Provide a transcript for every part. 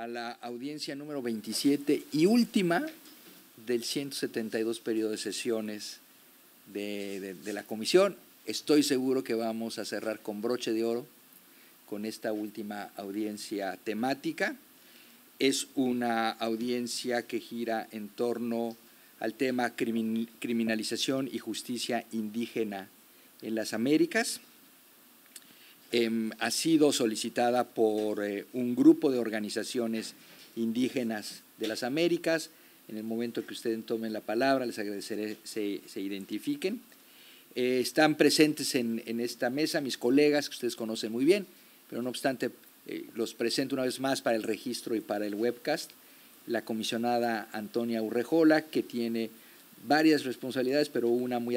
a la audiencia número 27 y última del 172 periodo de sesiones de, de la comisión. Estoy seguro que vamos a cerrar con broche de oro con esta última audiencia temática. Es una audiencia que gira en torno al tema criminalización y justicia indígena en las Américas. Em, ha sido solicitada por eh, un grupo de organizaciones indígenas de las Américas. En el momento que ustedes tomen la palabra, les agradeceré se, se identifiquen. Eh, están presentes en, en, esta mesa mis colegas que ustedes conocen muy bien, pero no obstante, eh, los presento una vez más para el registro y para el webcast. La comisionada Antonia Urrejola, que tiene varias responsabilidades, pero una muy,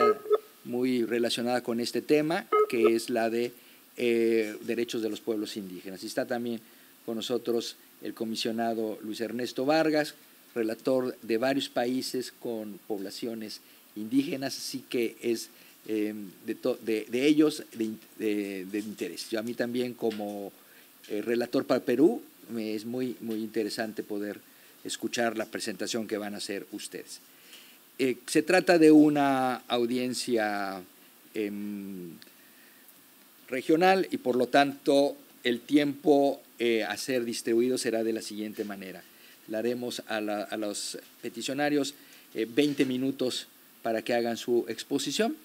muy relacionada con este tema, que es la de eh, derechos de los pueblos indígenas. Y está también con nosotros el comisionado Luis Ernesto Vargas, relator de varios países con poblaciones indígenas, así que es em, de, de, ellos de, interés. Yo a mí también como eh, relator para Perú es muy, muy interesante poder escuchar la presentación que van a hacer ustedes. Eh, se trata de una audiencia em, regional y por lo tanto el tiempo eh, a ser distribuido será de la siguiente manera. Le haremos a, los peticionarios 20 eh, minutos para que hagan su exposición.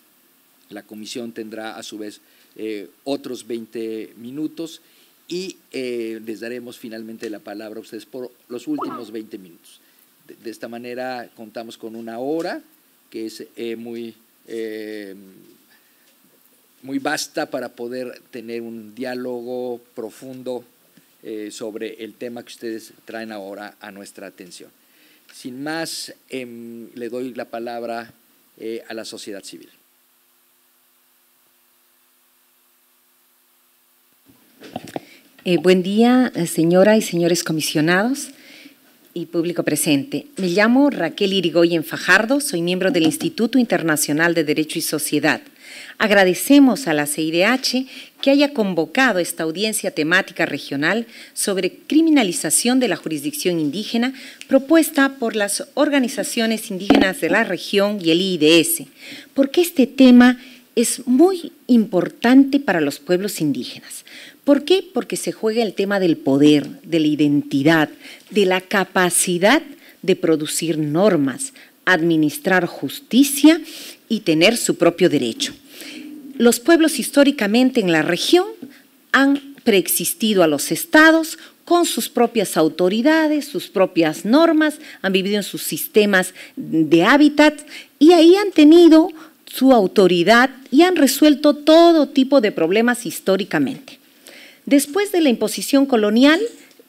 La comisión tendrá a su vez eh, otros 20 minutos y les daremos finalmente la palabra a ustedes por los últimos 20 minutos. De, de esta manera contamos con una hora que es muy muy basta para poder tener un diálogo profundo eh, sobre el tema que ustedes traen ahora a nuestra atención. Sin más, em, le doy la palabra eh, a la sociedad civil. Eh, buen día, señora y señores comisionados y público presente. Me llamo Raquel Irigoyen Fajardo, soy miembro del Instituto Internacional de Derecho y Sociedad. Agradecemos a la CIDH que haya convocado esta audiencia temática regional sobre criminalización de la jurisdicción indígena propuesta por las organizaciones indígenas de la región y el IDS, porque este tema es muy importante para los pueblos indígenas, ¿Por qué? Porque se juega el tema del poder, de la identidad, de la capacidad de producir normas, administrar justicia y tener su propio derecho. Los pueblos históricamente en la región han preexistido a los estados con sus propias autoridades, sus propias normas, han vivido en sus sistemas de hábitat y ahí han tenido su autoridad y han resuelto todo tipo de problemas históricamente. Después de la imposición colonial,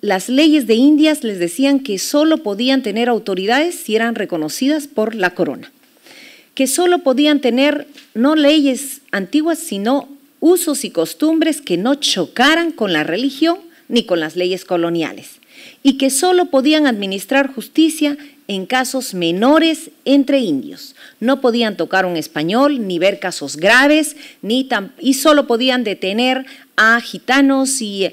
las leyes de Indias les decían que solo podían tener autoridades si eran reconocidas por la corona, que solo podían tener no leyes antiguas, sino usos y costumbres que no chocaran con la religión ni con las leyes coloniales, y que solo podían administrar justicia en casos menores entre indios, no podían tocar un español, ni ver casos graves, ni y solo podían detener a gitanos y eh,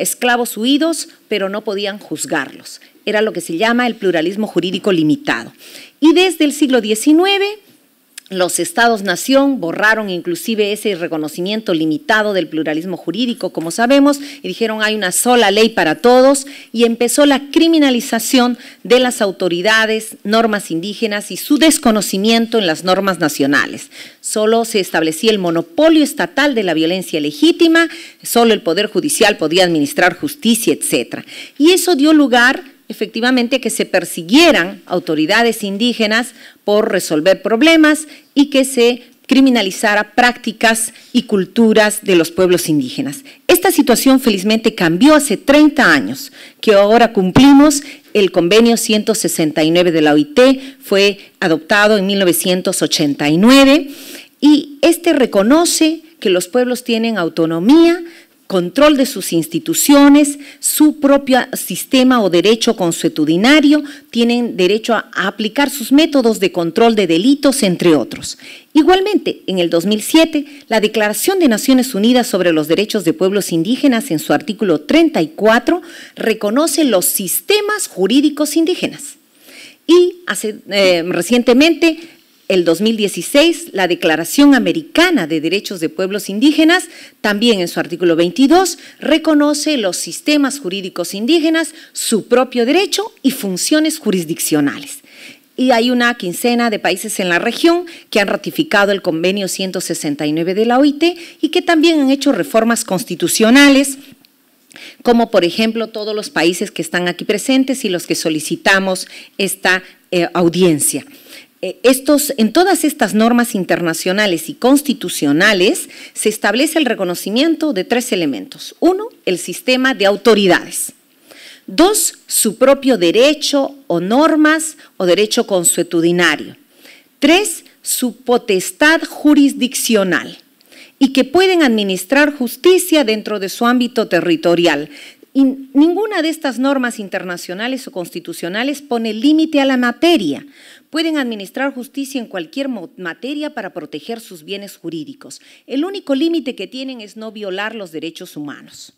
esclavos huidos, pero no podían juzgarlos. Era lo que se llama el pluralismo jurídico limitado. Y desde el siglo XIX los estados-nación borraron inclusive ese reconocimiento limitado del pluralismo jurídico, como sabemos, y dijeron hay una sola ley para todos, y empezó la criminalización de las autoridades, normas indígenas y su desconocimiento en las normas nacionales. Solo se establecía el monopolio estatal de la violencia legítima, solo el Poder Judicial podía administrar justicia, etc. Y eso dio lugar efectivamente que se persiguieran autoridades indígenas por resolver problemas y que se criminalizara prácticas y culturas de los pueblos indígenas. Esta situación felizmente cambió hace 30 años, que ahora cumplimos el convenio 169 de la OIT, fue adoptado en 1989 y este reconoce que los pueblos tienen autonomía, control de sus instituciones, su propio sistema o derecho consuetudinario, tienen derecho a, aplicar sus métodos de control de delitos, entre otros. Igualmente, en el 2007, la Declaración de Naciones Unidas sobre los Derechos de Pueblos Indígenas, en su artículo 34, reconoce los sistemas jurídicos indígenas. Y eh, recientemente el 2016, la Declaración Americana de Derechos de Pueblos Indígenas, también en su artículo 22, reconoce los sistemas jurídicos indígenas, su propio derecho y funciones jurisdiccionales. Y hay una quincena de países en la región que han ratificado el convenio 169 de la OIT y que también han hecho reformas constitucionales como por ejemplo todos los países que están aquí presentes y los que solicitamos esta eh, audiencia. Eh, estos, en todas estas normas internacionales y constitucionales se establece el reconocimiento de tres elementos. Uno, el sistema de autoridades. Dos, su propio derecho o normas o derecho consuetudinario. Tres, su potestad jurisdiccional y que pueden administrar justicia dentro de su ámbito territorial, y ninguna de estas normas internacionales o constitucionales pone límite a la materia. Pueden administrar justicia en cualquier materia para proteger sus bienes jurídicos. El único límite que tienen es no violar los derechos humanos.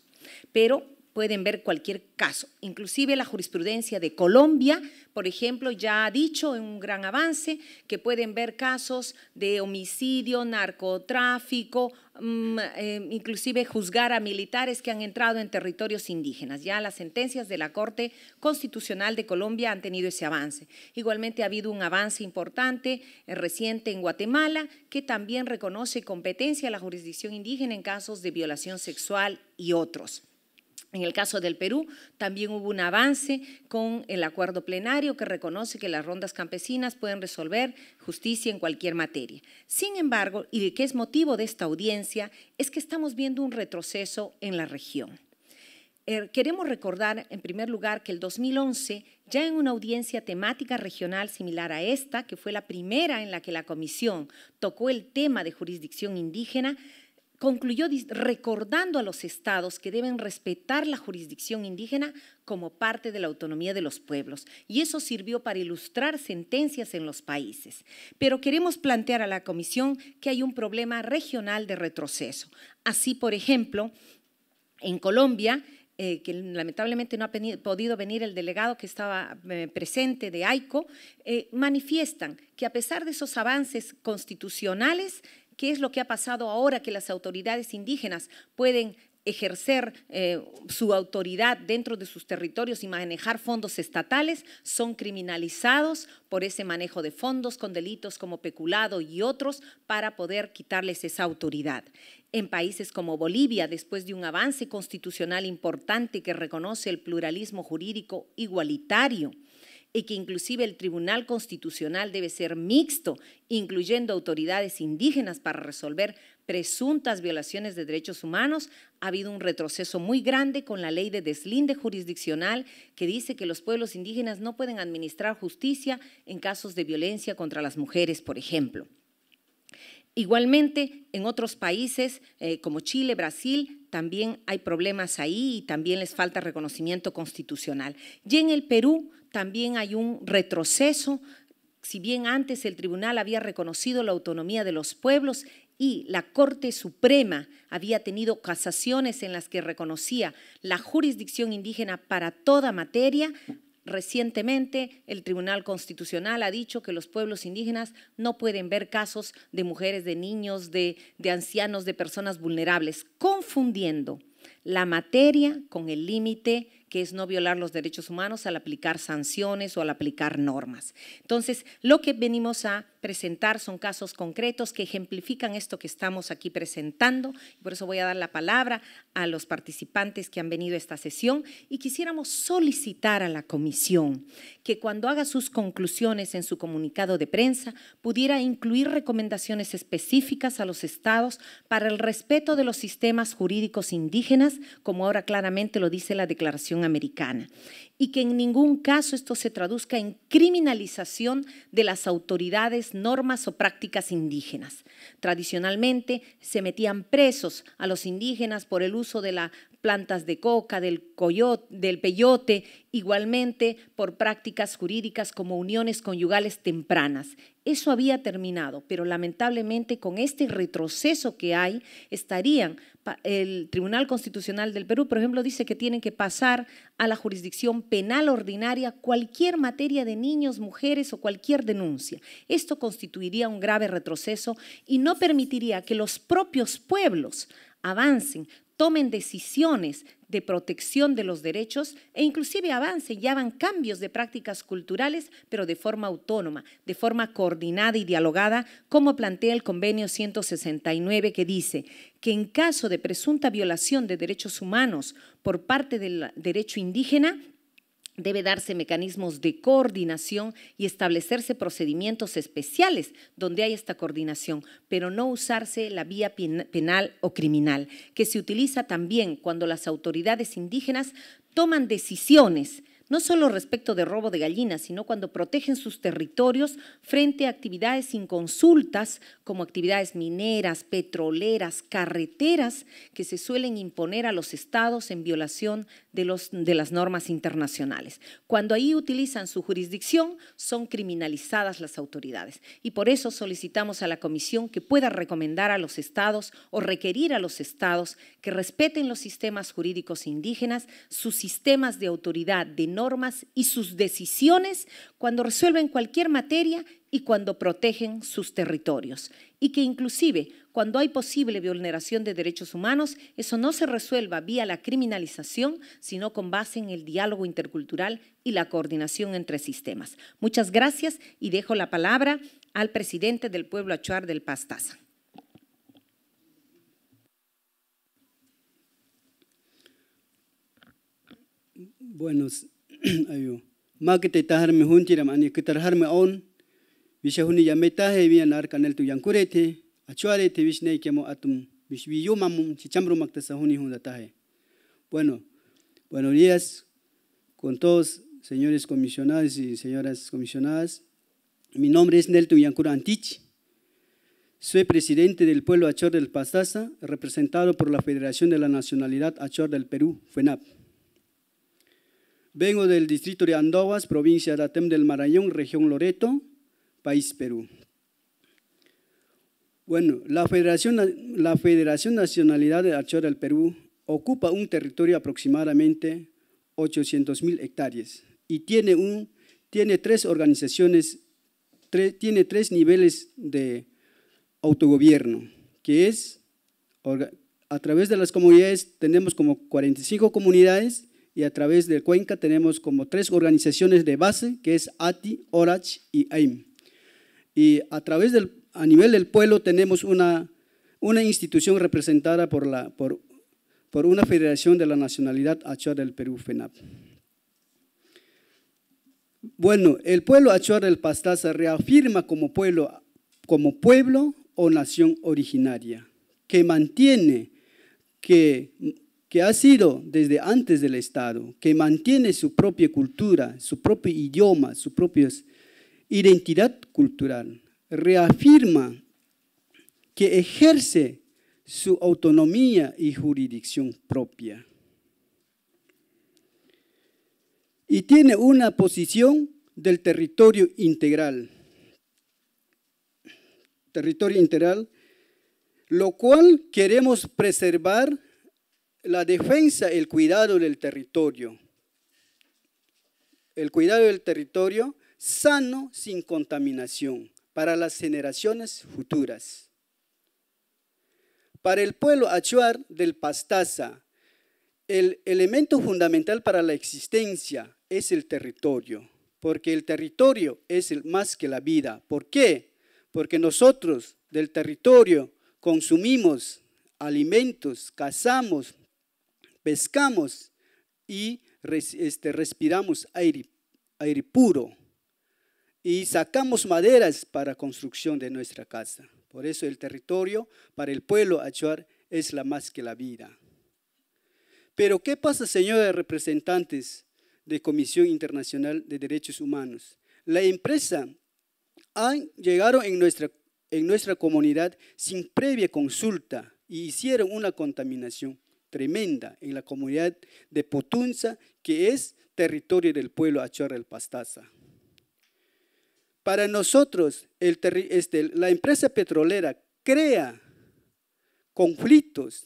Pero pueden ver cualquier caso. Inclusive la jurisprudencia de Colombia, por ejemplo, ya ha dicho en un gran avance que pueden ver casos de homicidio, narcotráfico, mm, eh, inclusive juzgar a militares que han entrado en territorios indígenas. Ya las sentencias de la Corte Constitucional de Colombia han tenido ese avance. Igualmente ha habido un avance importante eh, reciente en Guatemala que también reconoce competencia a la jurisdicción indígena en casos de violación sexual y otros. En el caso del Perú, también hubo un avance con el acuerdo plenario que reconoce que las rondas campesinas pueden resolver justicia en cualquier materia. Sin embargo, y de que es motivo de esta audiencia, es que estamos viendo un retroceso en la región. Eh, queremos recordar, en primer lugar, que el 2011, ya en una audiencia temática regional similar a esta, que fue la primera en la que la Comisión tocó el tema de jurisdicción indígena, concluyó recordando a los estados que deben respetar la jurisdicción indígena como parte de la autonomía de los pueblos, y eso sirvió para ilustrar sentencias en los países. Pero queremos plantear a la Comisión que hay un problema regional de retroceso. Así, por ejemplo, en Colombia, eh, que lamentablemente no ha podido venir el delegado que estaba eh, presente de AICO, eh, manifiestan que a pesar de esos avances constitucionales, qué es lo que ha pasado ahora que las autoridades indígenas pueden ejercer eh, su autoridad dentro de sus territorios y manejar fondos estatales, son criminalizados por ese manejo de fondos con delitos como peculado y otros para poder quitarles esa autoridad. En países como Bolivia, después de un avance constitucional importante que reconoce el pluralismo jurídico igualitario, y que inclusive el Tribunal Constitucional debe ser mixto, incluyendo autoridades indígenas para resolver presuntas violaciones de derechos humanos, ha habido un retroceso muy grande con la ley de deslinde jurisdiccional que dice que los pueblos indígenas no pueden administrar justicia en casos de violencia contra las mujeres, por ejemplo. Igualmente, en otros países eh, como Chile, Brasil, también hay problemas ahí y también les falta reconocimiento constitucional. Y en el Perú también hay un retroceso. Si bien antes el tribunal había reconocido la autonomía de los pueblos y la Corte Suprema había tenido casaciones en las que reconocía la jurisdicción indígena para toda materia, recientemente el Tribunal Constitucional ha dicho que los pueblos indígenas no pueden ver casos de mujeres, de niños, de, ancianos, de personas vulnerables, confundiendo la materia con el límite es no violar los derechos humanos al aplicar sanciones o al aplicar normas. Entonces, lo que venimos a presentar son casos concretos que ejemplifican esto que estamos aquí presentando. Por eso voy a dar la palabra a los participantes que han venido a esta sesión y quisiéramos solicitar a la comisión que cuando haga sus conclusiones en su comunicado de prensa pudiera incluir recomendaciones específicas a los estados para el respeto de los sistemas jurídicos indígenas, como ahora claramente lo dice la Declaración americana y que en ningún caso esto se traduzca en criminalización de las autoridades, normas o prácticas indígenas. Tradicionalmente se metían presos a los indígenas por el uso de las plantas de coca, del, coyote, del peyote, igualmente por prácticas jurídicas como uniones conyugales tempranas. Eso había terminado, pero lamentablemente con este retroceso que hay, estarían el Tribunal Constitucional del Perú, por ejemplo, dice que tienen que pasar a la jurisdicción penal ordinaria cualquier materia de niños, mujeres o cualquier denuncia. Esto constituiría un grave retroceso y no permitiría que los propios pueblos avancen, tomen decisiones de protección de los derechos e inclusive avance y van cambios de prácticas culturales, pero de forma autónoma, de forma coordinada y dialogada, como plantea el convenio 169 que dice que en caso de presunta violación de derechos humanos por parte del derecho indígena, debe darse mecanismos de coordinación y establecerse procedimientos especiales donde hay esta coordinación, pero no usarse la vía penal o criminal, que se utiliza también cuando las autoridades indígenas toman decisiones no solo respecto de robo de gallinas, sino cuando protegen sus territorios frente a actividades sin consultas, como actividades mineras, petroleras, carreteras, que se suelen imponer a los estados en violación de, los, de las normas internacionales. Cuando ahí utilizan su jurisdicción, son criminalizadas las autoridades. Y por eso solicitamos a la Comisión que pueda recomendar a los estados o requerir a los estados que respeten los sistemas jurídicos indígenas, sus sistemas de autoridad de normas y sus decisiones cuando resuelven cualquier materia y cuando protegen sus territorios. Y que inclusive cuando hay posible vulneración de derechos humanos, eso no se resuelva vía la criminalización, sino con base en el diálogo intercultural y la coordinación entre sistemas. Muchas gracias y dejo la palabra al presidente del pueblo Achuar del Pastaza. Buenos, ayo makete tahar me huntiram ani kitarhar me on vishahuni yameta he mi anar kanel tu yankurete achuarete vishnei kemo atum vishviyumamum huni maktasahuni hundatahe bueno buenos días con todos señores comisionados y señoras comisionadas mi nombre es Nelton Yankura Antich soy presidente del pueblo Achor del Pastaza, representado por la Federación de la Nacionalidad Achor del Perú, FENAP. Vengo del distrito de Andoas, provincia de Atem del Marañón, región Loreto, país Perú. Bueno, la Federación, la Federación Nacionalidad de Archeo del Perú ocupa un territorio de aproximadamente mil hectáreas y tiene, un, tiene tres organizaciones, tiene tres niveles de autogobierno, que es, a través de las comunidades tenemos como 45 comunidades y a través de Cuenca tenemos como tres organizaciones de base, que es ATI, ORACH y AIM. Y a través del, a nivel del pueblo tenemos una, una institución representada por, la, por, por una federación de la nacionalidad achuar del Perú, FENAP. Bueno, el pueblo achuar del Pastaza reafirma como pueblo, como pueblo o nación originaria, que mantiene que que ha sido desde antes del Estado, que mantiene su propia cultura, su propio idioma, su propia identidad cultural, reafirma que ejerce su autonomía y jurisdicción propia. Y tiene una posición del territorio integral. Territorio integral, lo cual queremos preservar la defensa, el cuidado del territorio. El cuidado del territorio sano, sin contaminación, para las generaciones futuras. Para el pueblo achuar del Pastaza, el elemento fundamental para la existencia es el territorio, porque el territorio es más que la vida. ¿Por qué? Porque nosotros del territorio consumimos alimentos, cazamos, pescamos y este, respiramos aire, aire puro y sacamos maderas para construcción de nuestra casa. Por eso el territorio para el pueblo achuar es la más que la vida. Pero ¿qué pasa, señores representantes de Comisión Internacional de Derechos Humanos? La empresa llegaron en nuestra, en nuestra comunidad sin previa consulta y hicieron una contaminación tremenda en la comunidad de Putunza, que es territorio del pueblo Achorra el Pastaza. Para nosotros, este, la empresa petrolera crea conflictos,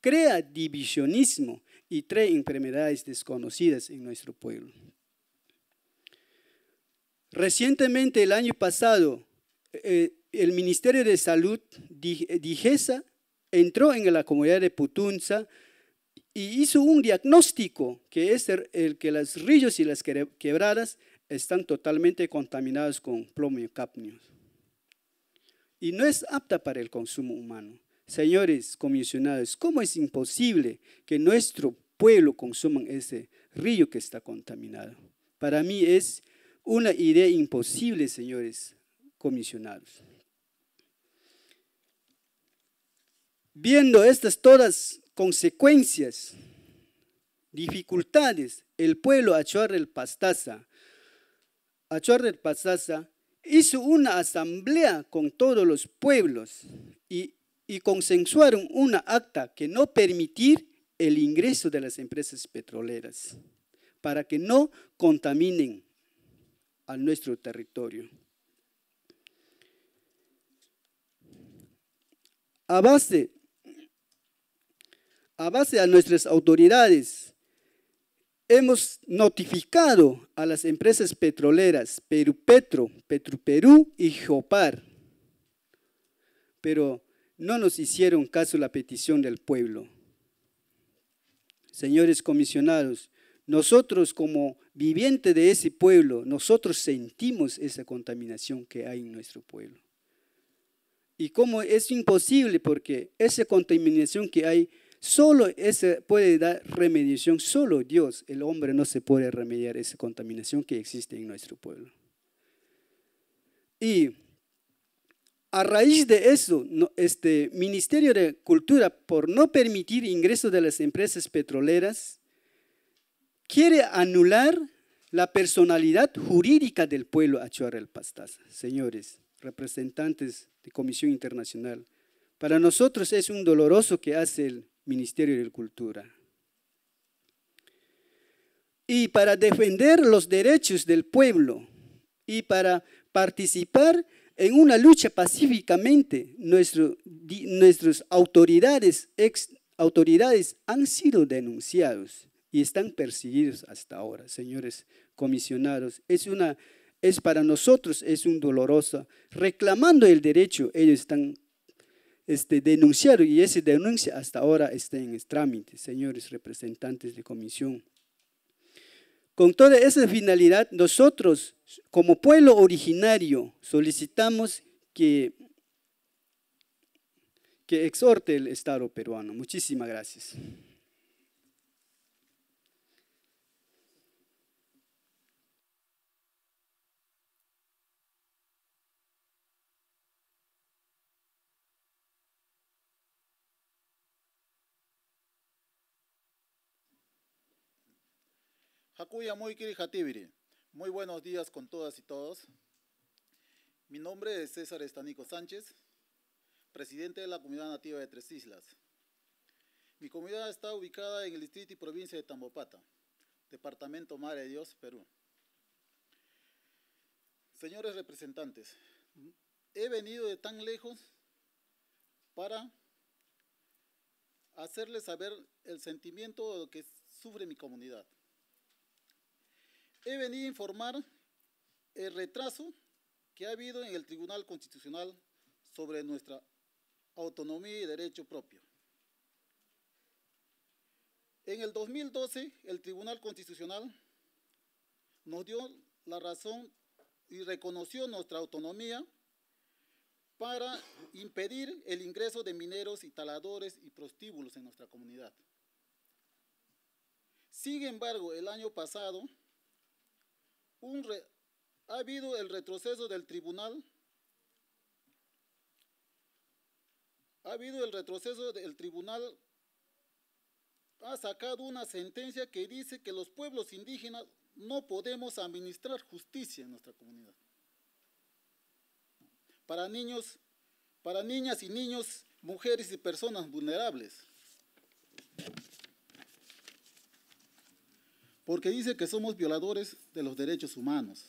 crea divisionismo y trae enfermedades desconocidas en nuestro pueblo. Recientemente, el año pasado, eh, el Ministerio de Salud, DIGESA, entró en la comunidad de Putunza y hizo un diagnóstico que es el, que los ríos y las quebradas están totalmente contaminados con plomo y cadmio. Y no es apta para el consumo humano. Señores comisionados, ¿cómo es imposible que nuestro pueblo consuma ese río que está contaminado? Para mí es una idea imposible, señores comisionados. Viendo estas todas consecuencias, dificultades, el pueblo Achuar el Pastaza, Achuar Pastaza hizo una asamblea con todos los pueblos y, consensuaron una acta que no permitir el ingreso de las empresas petroleras para que no contaminen a nuestro territorio. A base a base a nuestras autoridades, hemos notificado a las empresas petroleras Perupetro, perú y Jopar, pero no nos hicieron caso la petición del pueblo. Señores comisionados, nosotros como viviente de ese pueblo, nosotros sentimos esa contaminación que hay en nuestro pueblo. Y cómo es imposible porque esa contaminación que hay Solo ese puede dar remediación, solo Dios, el hombre no se puede remediar esa contaminación que existe en nuestro pueblo. Y a raíz de eso, este Ministerio de Cultura, por no permitir ingreso de las empresas petroleras, quiere anular la personalidad jurídica del pueblo Achuar el Pastaza. Señores, representantes de Comisión Internacional, para nosotros es un doloroso que hace el Ministerio de Cultura. Y para defender los derechos del pueblo y para participar en una lucha pacíficamente, nuestro, nuestras autoridades, ex autoridades han sido denunciados y están perseguidos hasta ahora, señores comisionados. Es una es para nosotros es un doloroso. Reclamando el derecho, ellos están este, denunciaron y esa denuncia hasta ahora está en trámite, señores representantes de comisión. Con toda esa finalidad, nosotros como pueblo originario solicitamos que, que exhorte el Estado peruano. Muchísimas gracias. Acuya muy Muy buenos días con todas y todos. Mi nombre es César Estanico Sánchez, presidente de la comunidad nativa de Tres Islas. Mi comunidad está ubicada en el distrito y provincia de Tambopata, departamento Madre de Dios, Perú. Señores representantes, he venido de tan lejos para hacerles saber el sentimiento que sufre mi comunidad he venido a informar el retraso que ha habido en el Tribunal Constitucional sobre nuestra autonomía y derecho propio. En el 2012, el Tribunal Constitucional nos dio la razón y reconoció nuestra autonomía para impedir el ingreso de mineros y taladores y prostíbulos en nuestra comunidad. Sin embargo, el año pasado, ha habido el retroceso del tribunal, ha habido el retroceso del tribunal, ha sacado una sentencia que dice que los pueblos indígenas no podemos administrar justicia en nuestra comunidad. Para niños, para niñas y niños, mujeres y personas vulnerables. porque dice que somos violadores de los derechos humanos.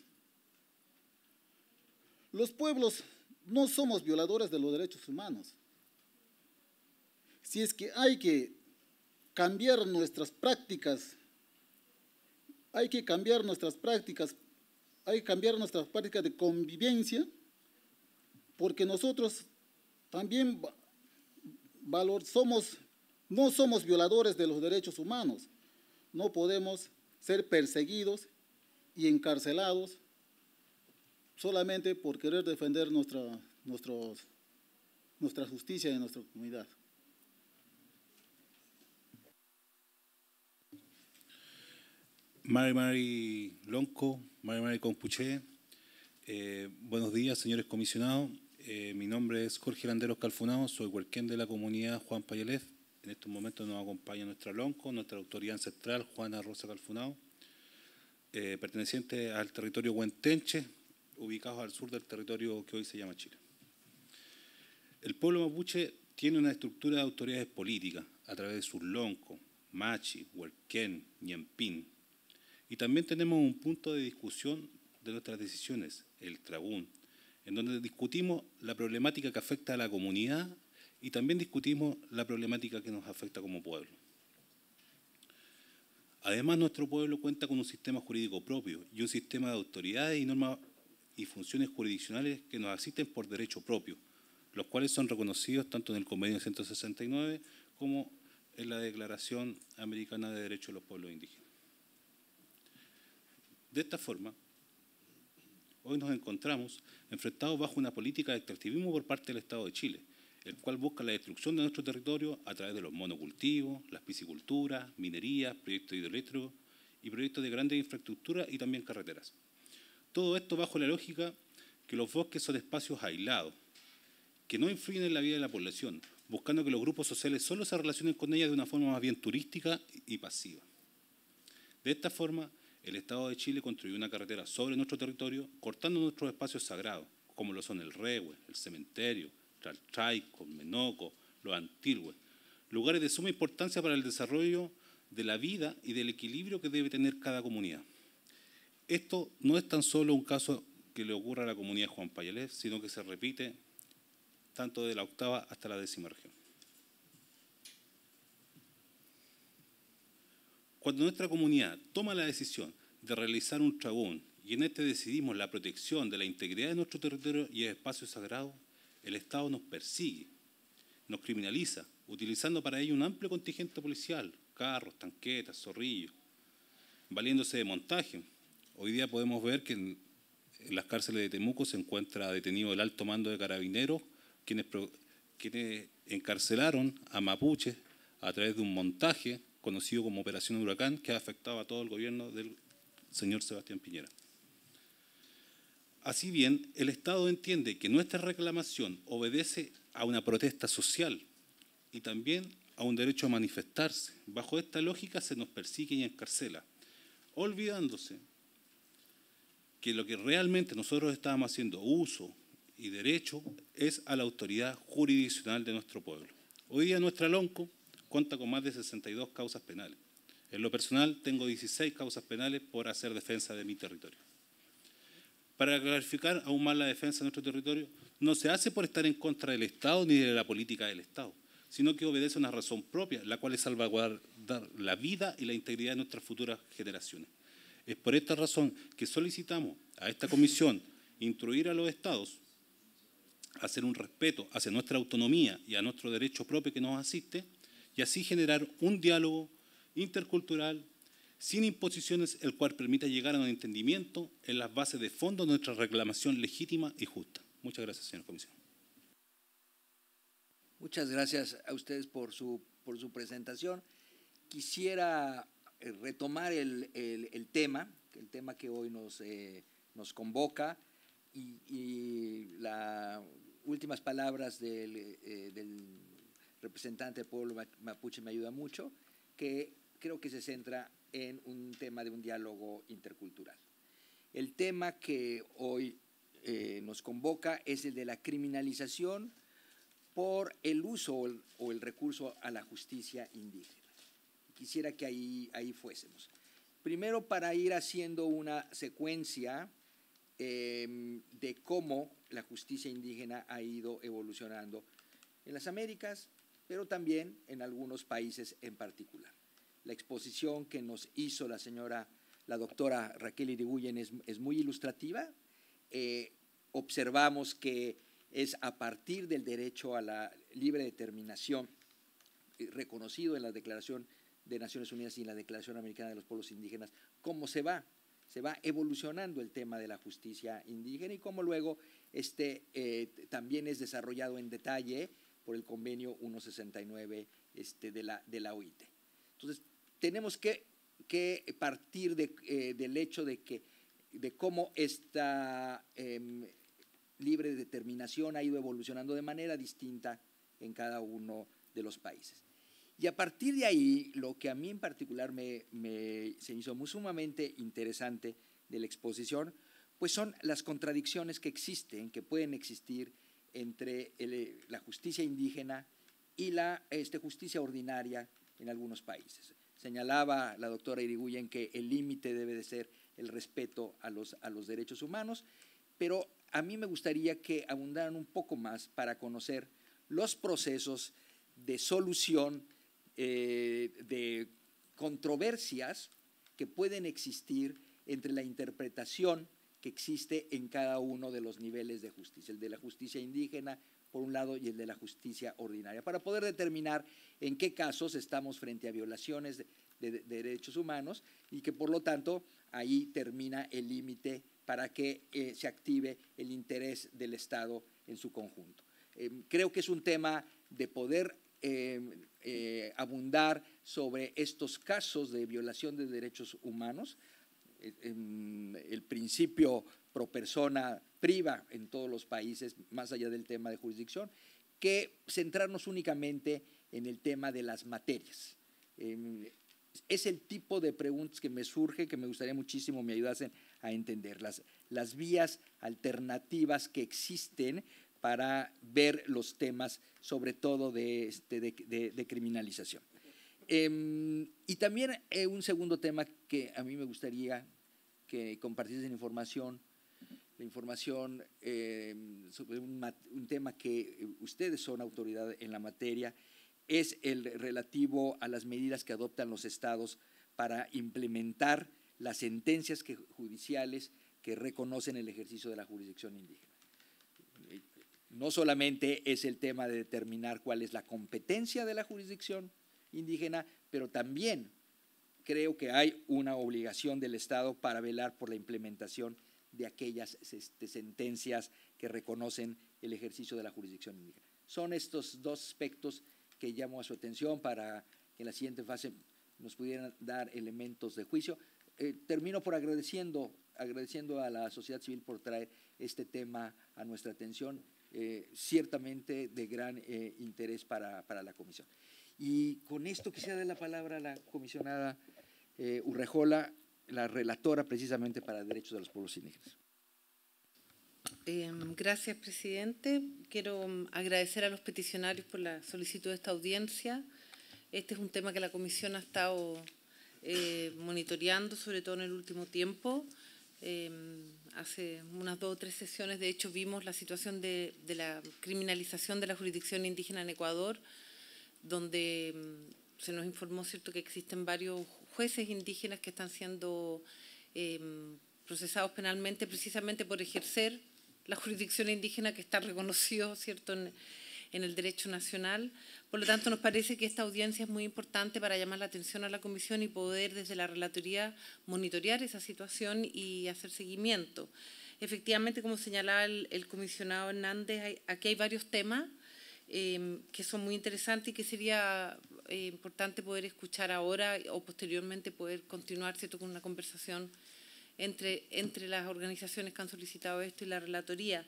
Los pueblos no somos violadores de los derechos humanos. Si es que hay que cambiar nuestras prácticas, hay que cambiar nuestras prácticas, hay que cambiar nuestras prácticas de convivencia, porque nosotros también valor, somos, no somos violadores de los derechos humanos. No podemos ser perseguidos y encarcelados solamente por querer defender nuestra, nuestros, nuestra justicia y nuestra comunidad. Mari Mari Lonco, Mari Mari Compuché, eh, buenos días señores comisionados, eh, mi nombre es Jorge Landeros Calfunao, soy huerquén de la comunidad Juan Payelez en estos momentos nos acompaña nuestra lonco, nuestra autoridad ancestral, Juana Rosa Calfunao, eh, perteneciente al territorio Huentenche, ubicado al sur del territorio que hoy se llama Chile. El pueblo mapuche tiene una estructura de autoridades políticas a través de sus lonco, machi, huerquén, ñempín. Y también tenemos un punto de discusión de nuestras decisiones, el tragún, en donde discutimos la problemática que afecta a la comunidad y también discutimos la problemática que nos afecta como pueblo. Además, nuestro pueblo cuenta con un sistema jurídico propio y un sistema de autoridades y normas y funciones jurisdiccionales que nos asisten por derecho propio, los cuales son reconocidos tanto en el Convenio 169 como en la Declaración Americana de Derechos de los Pueblos Indígenas. De esta forma, hoy nos encontramos enfrentados bajo una política de extractivismo por parte del Estado de Chile, el cual busca la destrucción de nuestro territorio a través de los monocultivos, las pisciculturas, minerías, proyectos hidroeléctricos y proyectos de grandes infraestructuras y también carreteras. Todo esto bajo la lógica que los bosques son espacios aislados, que no influyen en la vida de la población, buscando que los grupos sociales solo se relacionen con ella de una forma más bien turística y pasiva. De esta forma, el Estado de Chile construyó una carretera sobre nuestro territorio, cortando nuestros espacios sagrados, como lo son el rehue, el cementerio, con Menoco, los antiguos, lugares de suma importancia para el desarrollo de la vida y del equilibrio que debe tener cada comunidad. Esto no es tan solo un caso que le ocurra a la comunidad Juan Payalés, sino que se repite tanto de la octava hasta la décima región. Cuando nuestra comunidad toma la decisión de realizar un tragón y en este decidimos la protección de la integridad de nuestro territorio y el espacio sagrado, el Estado nos persigue, nos criminaliza, utilizando para ello un amplio contingente policial, carros, tanquetas, zorrillos, valiéndose de montaje. Hoy día podemos ver que en, las cárceles de Temuco se encuentra detenido el alto mando de carabineros, quienes, quienes encarcelaron a mapuches a través de un montaje conocido como Operación Huracán, que ha afectado a todo el gobierno del señor Sebastián Piñera. Así bien, el Estado entiende que nuestra reclamación obedece a una protesta social y también a un derecho a manifestarse. Bajo esta lógica se nos persigue y encarcela, olvidándose que lo que realmente nosotros estábamos haciendo uso y derecho es a la autoridad jurisdiccional de nuestro pueblo. Hoy día nuestra LONCO cuenta con más de 62 causas penales. En lo personal tengo 16 causas penales por hacer defensa de mi territorio para clarificar aún más la defensa de nuestro territorio, no se hace por estar en contra del Estado ni de la política del Estado, sino que obedece a una razón propia, la cual es salvaguardar la vida y la integridad de nuestras futuras generaciones. Es por esta razón que solicitamos a esta comisión instruir a los Estados hacer un respeto hacia nuestra autonomía y a nuestro derecho propio que nos asiste, y así generar un diálogo intercultural sin imposiciones, el cual permita llegar a un entendimiento en las bases de fondo de nuestra reclamación legítima y justa. Muchas gracias, señor comisario. Muchas gracias a ustedes por su, por su presentación. Quisiera eh, retomar el, el, tema, el tema que hoy nos, eh, nos convoca y, las últimas palabras del, eh, del representante del pueblo mapuche me ayuda mucho, que creo que se centra en un tema de un diálogo intercultural. El tema que hoy eh, nos convoca es el de la criminalización por el uso o el, recurso a la justicia indígena. Quisiera que ahí, ahí fuésemos. Primero, para ir haciendo una secuencia em, de cómo la justicia indígena ha ido evolucionando en las Américas, pero también en algunos países en particular la exposición que nos hizo la señora, la doctora Raquel Iriguyen es, es muy ilustrativa. Eh, observamos que es a partir del derecho a la libre determinación eh, reconocido en la Declaración de Naciones Unidas y en la Declaración Americana de los Pueblos Indígenas, cómo se va, se va evolucionando el tema de la justicia indígena y cómo luego este, eh, también es desarrollado en detalle por el convenio 169 este, de, la, de la OIT. Entonces, tenemos que, partir eh, del hecho de, cómo esta em, libre determinación ha ido evolucionando de manera distinta en cada uno de los países. Y a partir de ahí, lo que a mí en particular me, me, se hizo muy sumamente interesante de la exposición, pues son las contradicciones que existen, que pueden existir entre eh, la justicia indígena y la este, justicia ordinaria en algunos países. Señalaba la doctora Iriguyen que el límite debe de ser el respeto a los, derechos humanos, pero a mí me gustaría que abundaran un poco más para conocer los procesos de solución eh, de controversias que pueden existir entre la interpretación que existe en cada uno de los niveles de justicia, el de la justicia indígena, por un lado, y el de la justicia ordinaria, para poder determinar en qué casos estamos frente a violaciones de, derechos humanos y que, por lo tanto, ahí termina el límite para que eh, se active el interés del Estado en su conjunto. Eh, creo que es un tema de poder eh, abundar sobre estos casos de violación de derechos humanos. el principio pro persona priva en todos los países, más allá del tema de jurisdicción, que centrarnos únicamente en el tema de las materias. Em, es el tipo de preguntas que me surge, que me gustaría muchísimo me ayudasen a entender, las, las vías alternativas que existen para ver los temas, sobre todo de, este, de, criminalización. Em, y también eh, un segundo tema que a mí me gustaría que compartiesen información la información em, sobre un, tema que eh, ustedes son autoridad en la materia, es el relativo a las medidas que adoptan los estados para implementar las sentencias judiciales que reconocen el ejercicio de la jurisdicción indígena. No solamente es el tema de determinar cuál es la competencia de la jurisdicción indígena, pero también creo que hay una obligación del Estado para velar por la implementación de aquellas este, este, sentencias que reconocen el ejercicio de la jurisdicción indígena. Son estos dos aspectos que llamo a su atención para que en la siguiente fase nos pudieran dar elementos de juicio. Eh, termino por agradeciendo, agradeciendo a la sociedad civil por traer este tema a nuestra atención, eh, ciertamente de gran eh, interés para, para, la comisión. Y con esto quisiera dar la palabra a la comisionada Urrejola la relatora precisamente para derechos de los pueblos indígenas. Em, gracias, presidente. Quiero em, agradecer a los peticionarios por la solicitud de esta audiencia. Este es un tema que la Comisión ha estado eh, monitoreando, sobre todo en el último tiempo. Em, hace unas dos o tres sesiones, de hecho, vimos la situación de, de la criminalización de la jurisdicción indígena en Ecuador, donde se nos informó cierto que existen varios jueces indígenas que están siendo em, procesados penalmente precisamente por ejercer la jurisdicción indígena que está reconocido ¿cierto? En, el derecho nacional. Por lo tanto, nos parece que esta audiencia es muy importante para llamar la atención a la Comisión y poder desde la Relatoría monitorear esa situación y hacer seguimiento. Efectivamente, como señalaba el, comisionado Hernández, aquí hay varios temas em, que son muy interesantes y que sería eh, importante poder escuchar ahora o posteriormente poder continuar ¿cierto? con una conversación entre, entre las organizaciones que han solicitado esto y la relatoría.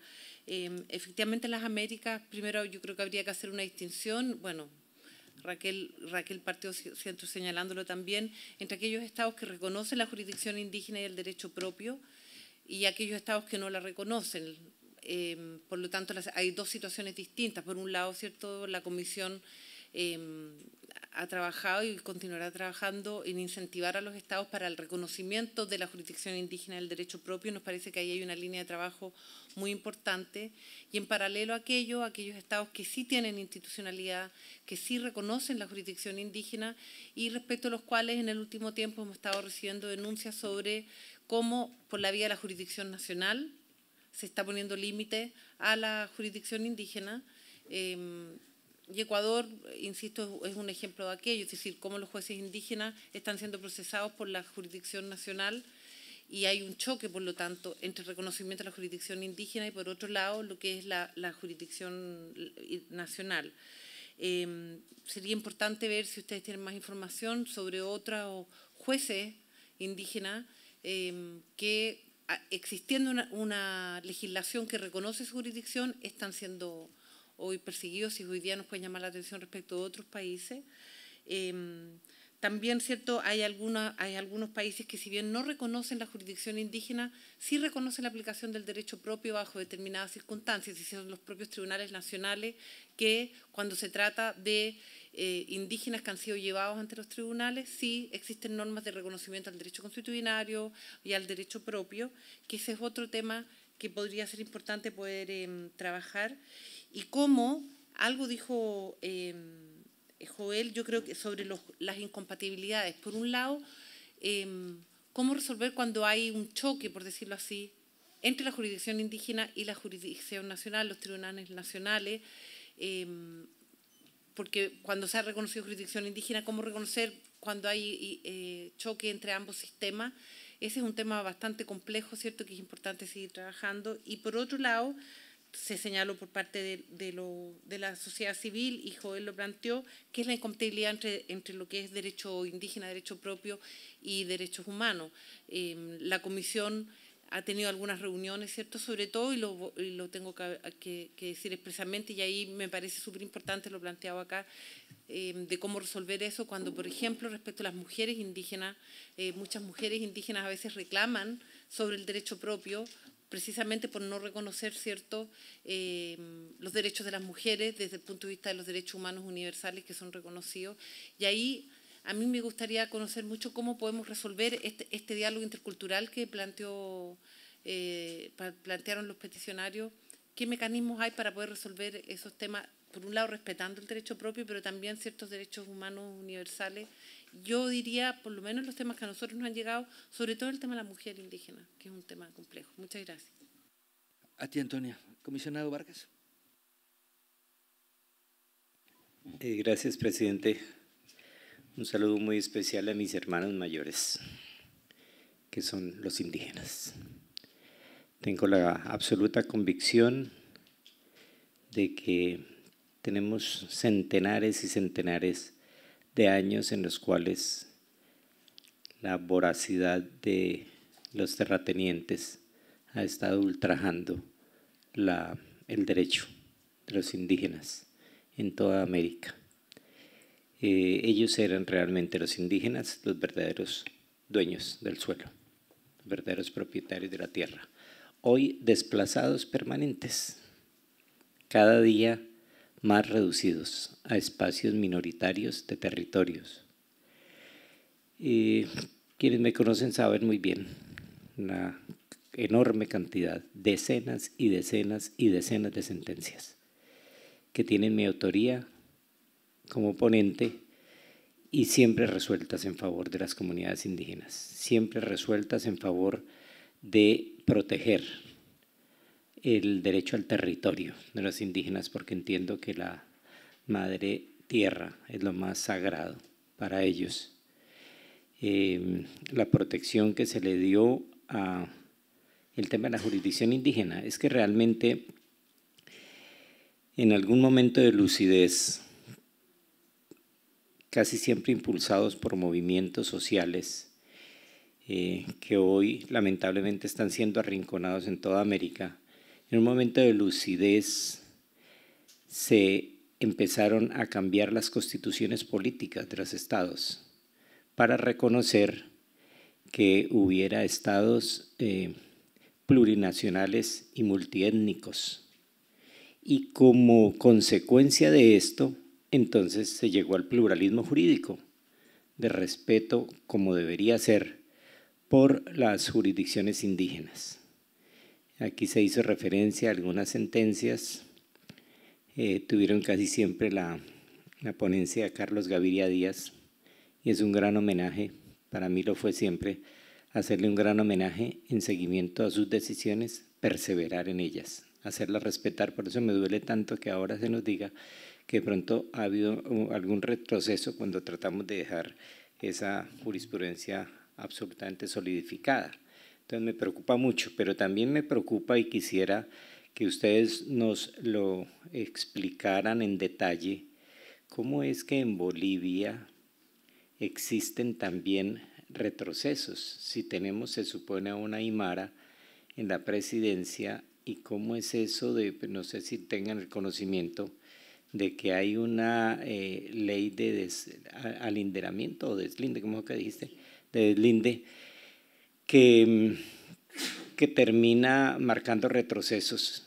Eh, efectivamente, en las Américas, primero yo creo que habría que hacer una distinción, bueno, Raquel, Raquel partió señalándolo también, entre aquellos estados que reconocen la jurisdicción indígena y el derecho propio y aquellos estados que no la reconocen. Eh, por lo tanto, hay dos situaciones distintas. Por un lado, ¿cierto?, la Comisión Em, ha trabajado y continuará trabajando en incentivar a los estados para el reconocimiento de la jurisdicción indígena del derecho propio. Nos parece que ahí hay una línea de trabajo muy importante. Y en paralelo a aquello, aquellos estados que sí tienen institucionalidad, que sí reconocen la jurisdicción indígena y respecto a los cuales en el último tiempo hemos estado recibiendo denuncias sobre cómo por la vía de la jurisdicción nacional se está poniendo límite a la jurisdicción indígena. Eh, y Ecuador, insisto, es un ejemplo de aquello, es decir, cómo los jueces indígenas están siendo procesados por la jurisdicción nacional y hay un choque, por lo tanto, entre el reconocimiento de la jurisdicción indígena y, por otro lado, lo que es la, jurisdicción nacional. Em, sería importante ver si ustedes tienen más información sobre otros jueces indígenas em, que, existiendo una, una legislación que reconoce su jurisdicción, están siendo hoy perseguidos y hoy día nos puede llamar la atención respecto a otros países. Em, también, ¿cierto? Hay, hay algunos países que si bien no reconocen la jurisdicción indígena, sí reconocen la aplicación del derecho propio bajo determinadas circunstancias, y son los propios tribunales nacionales que cuando se trata de eh, indígenas que han sido llevados ante los tribunales, sí existen normas de reconocimiento al derecho constitucional y al derecho propio, que ese es otro tema que podría ser importante poder em, trabajar y cómo algo dijo em, Joel, yo creo que sobre las incompatibilidades. Por un lado, em, cómo resolver cuando hay un choque, por decirlo así, entre la jurisdicción indígena y la jurisdicción nacional, los tribunales nacionales porque cuando se ha reconocido jurisdicción indígena, ¿cómo reconocer cuando hay eh, choque entre ambos sistemas? Ese es un tema bastante complejo, ¿cierto? Que es importante seguir trabajando. Y por otro lado, se señaló por parte de, lo, de la sociedad civil, y Joel lo planteó, que es la incompatibilidad entre, entre lo que es derecho indígena, derecho propio y derechos humanos. Em, la comisión ha tenido algunas reuniones, ¿cierto? Sobre todo, y lo, tengo que, decir expresamente, y ahí me parece súper importante, lo planteado acá, em, de cómo resolver eso cuando, por ejemplo, respecto a las mujeres indígenas, eh, muchas mujeres indígenas a veces reclaman sobre el derecho propio precisamente por no reconocer cierto em, los derechos de las mujeres desde el punto de vista de los derechos humanos universales que son reconocidos y ahí a mí me gustaría conocer mucho cómo podemos resolver este, este diálogo intercultural que eh, plantearon los peticionarios, qué mecanismos hay para poder resolver esos temas, por un lado respetando el derecho propio, pero también ciertos derechos humanos universales. Yo diría, por lo menos los temas que a nosotros nos han llegado, sobre todo el tema de la mujer indígena, que es un tema complejo. Muchas gracias. A ti, Antonia. Comisionado Vargas. Eh, gracias, presidente. Un saludo muy especial a mis hermanos mayores, que son los indígenas. Tengo la absoluta convicción de que tenemos centenares y centenares de años en los cuales la voracidad de los terratenientes ha estado ultrajando el derecho de los indígenas en toda América. Eh, ellos eran realmente los indígenas, los verdaderos dueños del suelo, los verdaderos propietarios de la tierra. Hoy desplazados permanentes, cada día más reducidos a espacios minoritarios de territorios. Eh, quienes me conocen saben muy bien una enorme cantidad, decenas y decenas y decenas de sentencias que tienen mi autoría como ponente y siempre resueltas en favor de las comunidades indígenas, siempre resueltas en favor de proteger el derecho al territorio de los indígenas, porque entiendo que la madre tierra es lo más sagrado para ellos. Em, la protección que se le dio a el tema de la jurisdicción indígena es que realmente en algún momento de lucidez casi siempre impulsados por movimientos sociales eh, que hoy lamentablemente están siendo arrinconados en toda América, en un momento de lucidez se empezaron a cambiar las constituciones políticas de los estados para reconocer que hubiera estados eh, plurinacionales y multiétnicos. Y como consecuencia de esto, entonces se llegó al pluralismo jurídico, de respeto, como debería ser, por las jurisdicciones indígenas. Aquí se hizo referencia a algunas sentencias, eh, tuvieron casi siempre la, la ponencia de Carlos Gaviria Díaz, y es un gran homenaje, para mí lo fue siempre, hacerle un gran homenaje en seguimiento a sus decisiones, perseverar en ellas, hacerlas respetar, por eso me duele tanto que ahora se nos diga que pronto ha habido uh, algún retroceso cuando tratamos de dejar esa jurisprudencia absolutamente solidificada. Entonces me preocupa mucho, pero también me preocupa y quisiera que ustedes nos lo explicaran en detalle, cómo es que en Bolivia existen también retrocesos. Si tenemos, se supone, a una Aymara en la presidencia, y cómo es eso de, no sé si tengan el conocimiento, de que hay una eh, ley de alinderamiento o deslinde, como que dijiste, de deslinde, mm, que, termina marcando retrocesos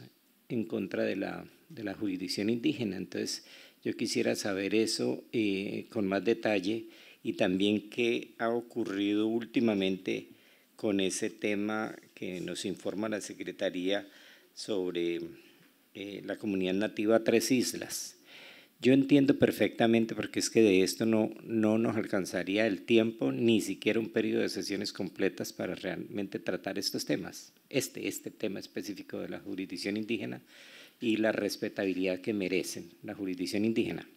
en contra de la, de la jurisdicción indígena. Entonces, yo quisiera saber eso eh, con más detalle y también qué ha ocurrido últimamente con ese tema que nos informa la Secretaría sobre eh, la comunidad nativa Tres Islas yo entiendo perfectamente porque es que de esto no, no nos alcanzaría el tiempo, ni siquiera un periodo de sesiones completas para realmente tratar estos temas, este, este tema específico de la jurisdicción indígena y la respetabilidad que merecen la jurisdicción indígena.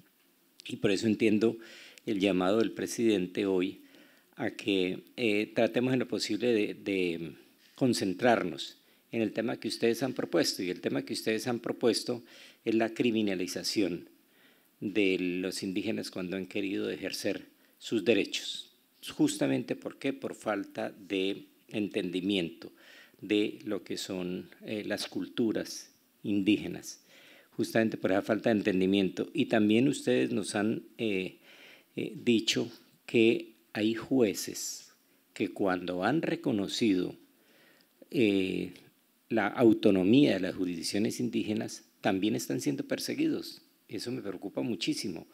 Y por eso entiendo el llamado del presidente hoy a que eh, tratemos en lo posible de, de concentrarnos en el tema que ustedes han propuesto. Y el tema que ustedes han propuesto es la criminalización de los indígenas cuando han querido ejercer sus derechos. Justamente porque por falta de entendimiento de lo que son eh, las culturas indígenas, justamente por esa falta de entendimiento. Y también ustedes nos han eh, eh, dicho que hay jueces que cuando han reconocido la autonomía de las jurisdicciones indígenas, también están siendo perseguidos eso me preocupa muchísimo,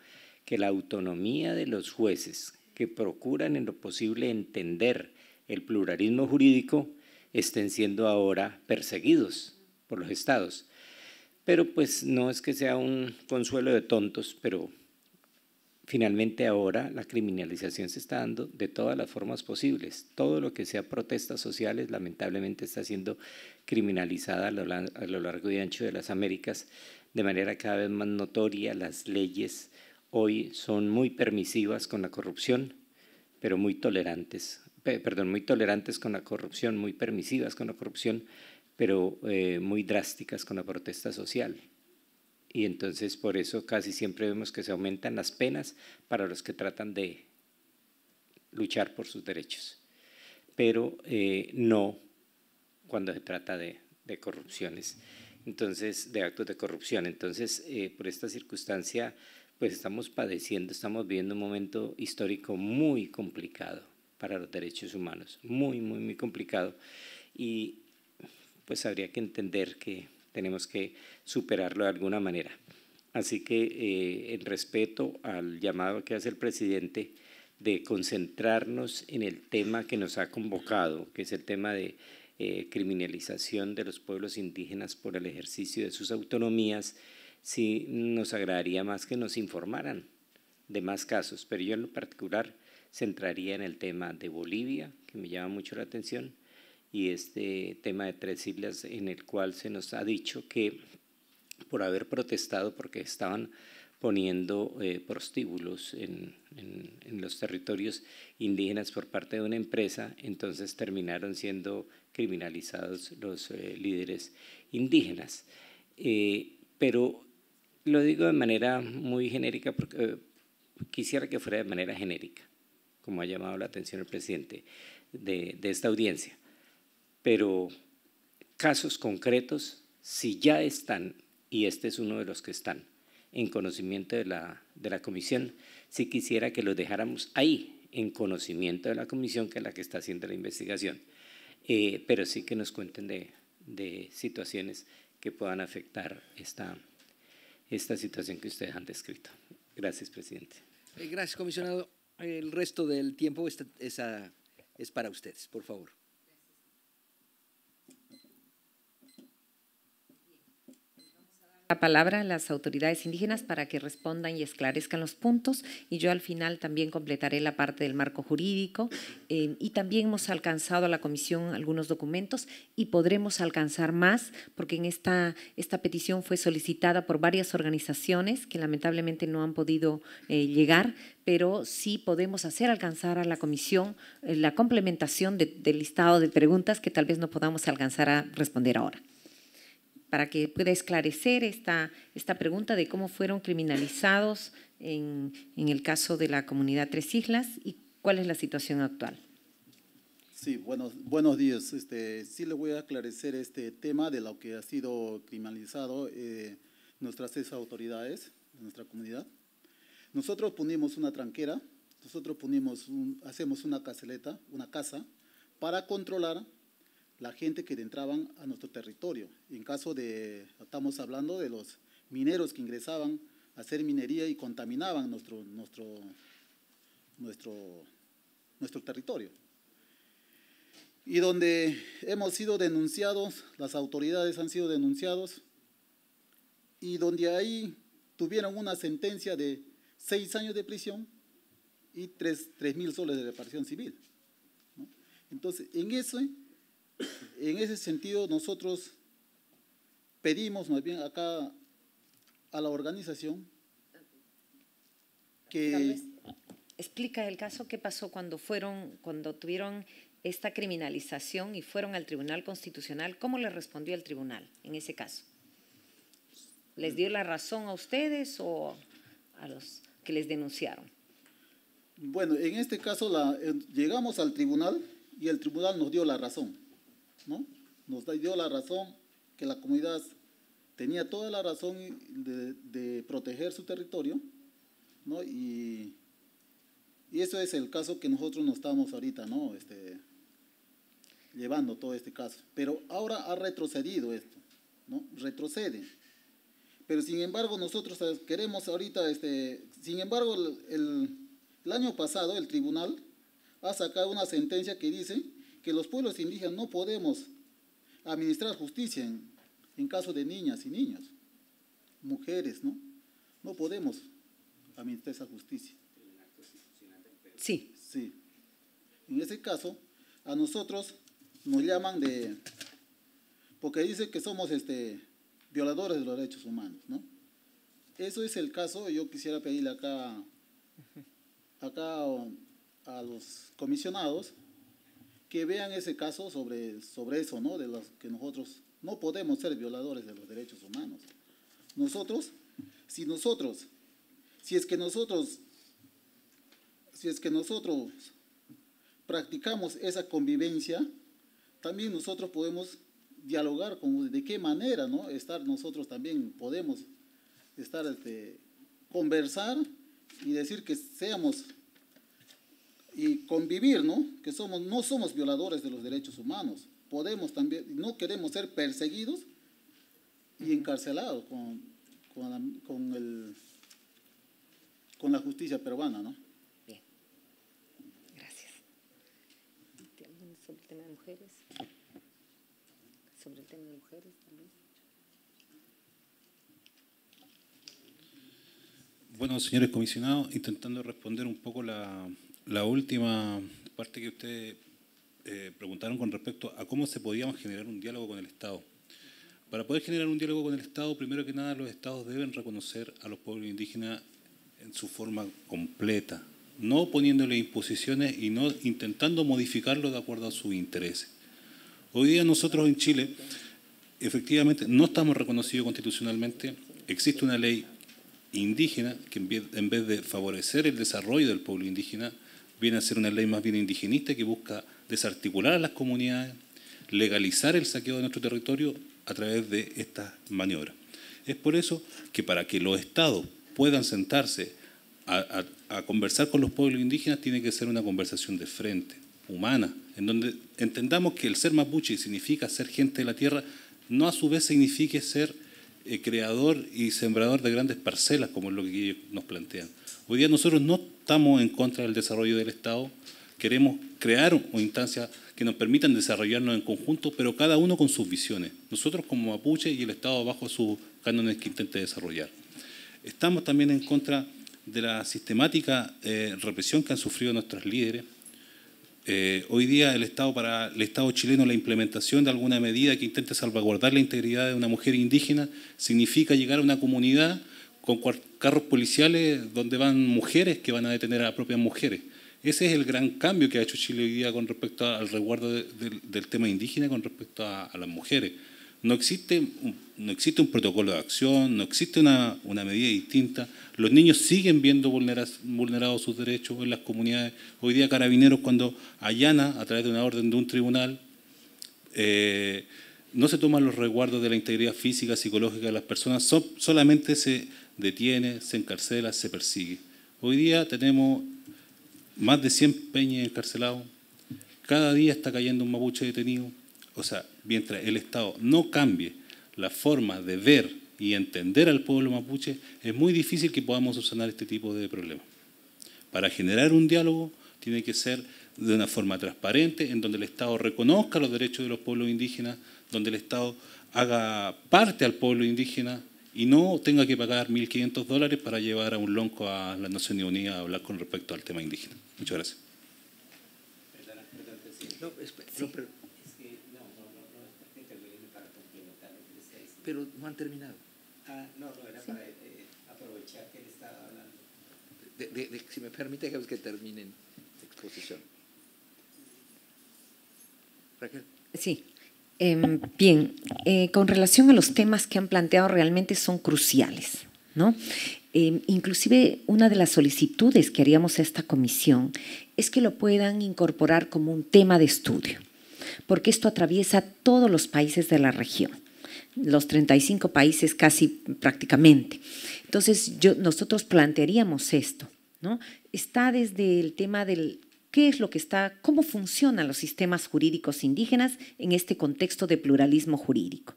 que la autonomía de los jueces que procuran en lo posible entender el pluralismo jurídico estén siendo ahora perseguidos por los estados. Pero pues no es que sea un consuelo de tontos, pero finalmente ahora la criminalización se está dando de todas las formas posibles. Todo lo que sea protestas sociales lamentablemente está siendo criminalizada a lo, largo y ancho de las Américas de manera cada vez más notoria. Las leyes hoy son muy permisivas con la corrupción, pero muy tolerantes, perdón, muy tolerantes con la corrupción, muy permisivas con la corrupción, pero eh, muy drásticas con la protesta social. Y entonces por eso casi siempre vemos que se aumentan las penas para los que tratan de luchar por sus derechos, pero eh, no cuando se trata de, de corrupciones entonces, de actos de corrupción. Entonces, eh, por esta circunstancia, pues estamos padeciendo, estamos viviendo un momento histórico muy complicado para los derechos humanos, muy, muy, muy complicado. Y pues habría que entender que tenemos que superarlo de alguna manera. Así que eh, en respeto al llamado que hace el presidente de concentrarnos en el tema que nos ha convocado, que es el tema de eh, criminalización de los pueblos indígenas por el ejercicio de sus autonomías, sí nos agradaría más que nos informaran de más casos, pero yo en lo particular centraría en el tema de Bolivia, que me llama mucho la atención, y este tema de tres islas en el cual se nos ha dicho que por haber protestado porque estaban poniendo eh, prostíbulos en, en, los territorios indígenas por parte de una empresa, entonces terminaron siendo criminalizados los eh, líderes indígenas. Eh, pero lo digo de manera muy genérica, porque eh, quisiera que fuera de manera genérica, como ha llamado la atención el presidente de, esta audiencia. Pero casos concretos, si ya están, y este es uno de los que están, en conocimiento de la comisión, si quisiera que los dejáramos ahí, en conocimiento de la comisión, que es la que está haciendo la investigación eh, pero sí que nos cuenten de, situaciones que puedan afectar esta, esta situación que ustedes han descrito. Gracias, presidente. Eh, gracias, comisionado. El resto del tiempo es para ustedes, por favor. la palabra a las autoridades indígenas para que respondan y esclarezcan los puntos y yo al final también completaré la parte del marco jurídico eh, y también hemos alcanzado a la comisión algunos documentos y podremos alcanzar más porque en esta, esta petición fue solicitada por varias organizaciones que lamentablemente no han podido eh, llegar, pero sí podemos hacer alcanzar a la comisión eh, la complementación del listado de preguntas que tal vez no podamos alcanzar a responder ahora para que pueda esclarecer esta, esta pregunta de cómo fueron criminalizados en, el caso de la comunidad Tres Islas y cuál es la situación actual. Sí, buenos, buenos días. Este, sí le voy a aclarecer este tema de lo que ha sido criminalizado eh, nuestras autoridades de nuestra comunidad. Nosotros ponemos una tranquera, nosotros ponemos hacemos una caseleta, una casa, para controlar la gente que entraban a nuestro territorio. En caso de, estamos hablando de los mineros que ingresaban a hacer minería y contaminaban nuestro, nuestro, nuestro, nuestro territorio. Y donde hemos sido denunciados, las autoridades han sido denunciados, y donde ahí tuvieron una sentencia de seis años de prisión y tres, tres mil soles de reparación civil. Entonces, en eso en ese sentido, nosotros pedimos más bien acá a la organización que... Explica el caso, ¿qué pasó cuando fueron, cuando tuvieron esta criminalización y fueron al Tribunal Constitucional? ¿Cómo le respondió el tribunal en ese caso? ¿Les dio la razón a ustedes o a los que les denunciaron? Bueno, en este caso eh, llegamos al tribunal y el tribunal nos dio la razón. Nos dio la razón que la comunidad tenía toda la razón de, proteger su territorio, Y, eso es el caso que nosotros nos estamos ahorita, ¿no? Este, llevando todo este caso. Pero ahora ha retrocedido esto, ¿no? Retrocede. Pero sin embargo, nosotros eh, queremos ahorita, este, sin embargo, el año pasado el tribunal ha sacado una sentencia que dice que los pueblos indígenas no podemos administrar justicia en, caso de niñas y niños, mujeres, ¿no? No podemos administrar esa justicia. Sí. Sí. En ese caso, a nosotros nos llaman de, porque dicen que somos este, violadores de los derechos humanos, ¿no? Eso es el caso, yo quisiera pedirle acá, acá a los comisionados que vean ese caso sobre, sobre eso, ¿no? De los que nosotros no podemos ser violadores de los derechos humanos. Nosotros, si nosotros, si es que nosotros, si es que nosotros practicamos esa convivencia, también nosotros podemos dialogar con de qué manera, ¿no? Estar nosotros también podemos estar este, conversar y decir que seamos y convivir, ¿no? Que somos, no somos violadores de los derechos humanos. Podemos también, no queremos ser perseguidos y encarcelados con, con, con, el, con la justicia peruana, ¿no? Bien. Gracias. sobre el tema de mujeres? Sobre el tema de mujeres también. Bueno, señores comisionados, intentando responder un poco la, la última parte que ustedes eh, preguntaron con respecto a cómo se podía generar un diálogo con el Estado. Para poder generar un diálogo con el Estado, primero que nada, los Estados deben reconocer a los pueblos indígenas en su forma completa, no poniéndole imposiciones y no intentando modificarlo de acuerdo a sus intereses. Hoy día nosotros en Chile, efectivamente, no estamos reconocidos constitucionalmente. Existe una ley indígena que en vez de favorecer el desarrollo del pueblo indígena, viene a ser una ley más bien indigenista que busca desarticular a las comunidades, legalizar el saqueo de nuestro territorio a través de esta maniobra. Es por eso que para que los estados puedan sentarse a, conversar con los pueblos indígenas, tiene que ser una conversación de frente, humana, en donde entendamos que el ser mapuche significa ser gente de la tierra, no a su vez signifique ser eh, creador y sembrador de grandes parcelas, como es lo que ellos nos plantean. Hoy día nosotros no estamos en contra del desarrollo del Estado, queremos crear instancias que nos permitan desarrollarnos en conjunto, pero cada uno con sus visiones. Nosotros como mapuche y el Estado bajo sus cánones que intente desarrollar. Estamos también en contra de la sistemática eh, represión que han sufrido nuestros líderes. Eh, hoy día el Estado para el Estado chileno la implementación de alguna medida que intente salvaguardar la integridad de una mujer indígena significa llegar a una comunidad con carros policiales donde van mujeres que van a detener a las propias mujeres. Ese es el gran cambio que ha hecho Chile hoy día con respecto al resguardo del tema indígena, con respecto a, las mujeres. No existe, no existe, un protocolo de acción, no existe una, medida distinta. Los niños siguen viendo vulnerados sus derechos en las comunidades. Hoy día carabineros cuando allana a través de una orden de un tribunal, eh, no se toman los resguardos de la integridad física, psicológica de las personas, solamente se detiene, se encarcela, se persigue. Hoy día tenemos más de 100 peñas encarcelados, cada día está cayendo un mapuche detenido. O sea, mientras el Estado no cambie la forma de ver y entender al pueblo mapuche, es muy difícil que podamos solucionar este tipo de problemas. Para generar un diálogo tiene que ser de una forma transparente, en donde el Estado reconozca los derechos de los pueblos indígenas, donde el Estado haga parte al pueblo indígena y no tenga que pagar 1.500 dólares para llevar a un lonco a las Naciones Unidas a hablar con respecto al tema indígena. Muchas gracias. No, es, no, pero, pero no han terminado. Ah, no, no, era para eh, aprovechar que él estaba hablando. De, de, si me permite que terminen la exposición. Raquel. Sí. Em, bien, eh, con relación a los temas que han planteado realmente son cruciales, ¿no? Em, inclusive una de las solicitudes que haríamos a esta comisión es que lo puedan incorporar como un tema de estudio, porque esto atraviesa todos los países de la región, los 35 países casi prácticamente. Entonces nosotros plantearíamos esto, ¿no? Está desde el tema del qué es lo que está, cómo funcionan los sistemas jurídicos indígenas en este contexto de pluralismo jurídico.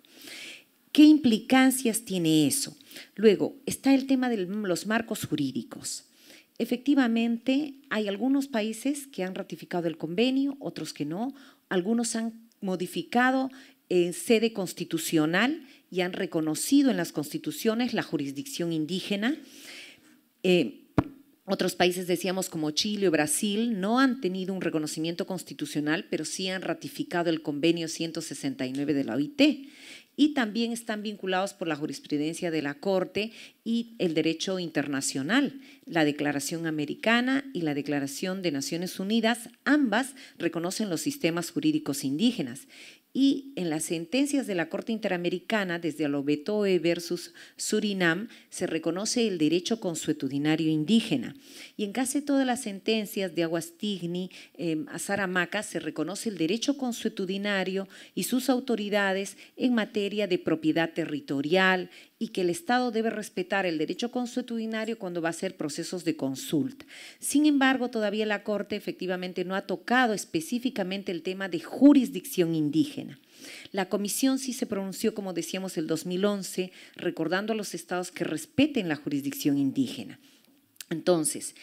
¿Qué implicancias tiene eso? Luego, está el tema de los marcos jurídicos. Efectivamente, hay algunos países que han ratificado el convenio, otros que no, algunos han modificado en eh, sede constitucional y han reconocido en las constituciones la jurisdicción indígena. Eh, otros países, decíamos, como Chile o Brasil, no han tenido un reconocimiento constitucional, pero sí han ratificado el convenio 169 de la OIT y también están vinculados por la jurisprudencia de la Corte y el derecho internacional. La Declaración Americana y la Declaración de Naciones Unidas, ambas reconocen los sistemas jurídicos indígenas y en las sentencias de la Corte Interamericana desde Alobetoe versus Surinam se reconoce el derecho consuetudinario indígena y en casi todas las sentencias de Aguastigni em, a Saramaca se reconoce el derecho consuetudinario y sus autoridades en materia de propiedad territorial, y que el Estado debe respetar el derecho consuetudinario cuando va a hacer procesos de consulta. Sin embargo, todavía la Corte efectivamente no ha tocado específicamente el tema de jurisdicción indígena. La comisión sí se pronunció, como decíamos, el 2011, recordando a los estados que respeten la jurisdicción indígena. Entonces,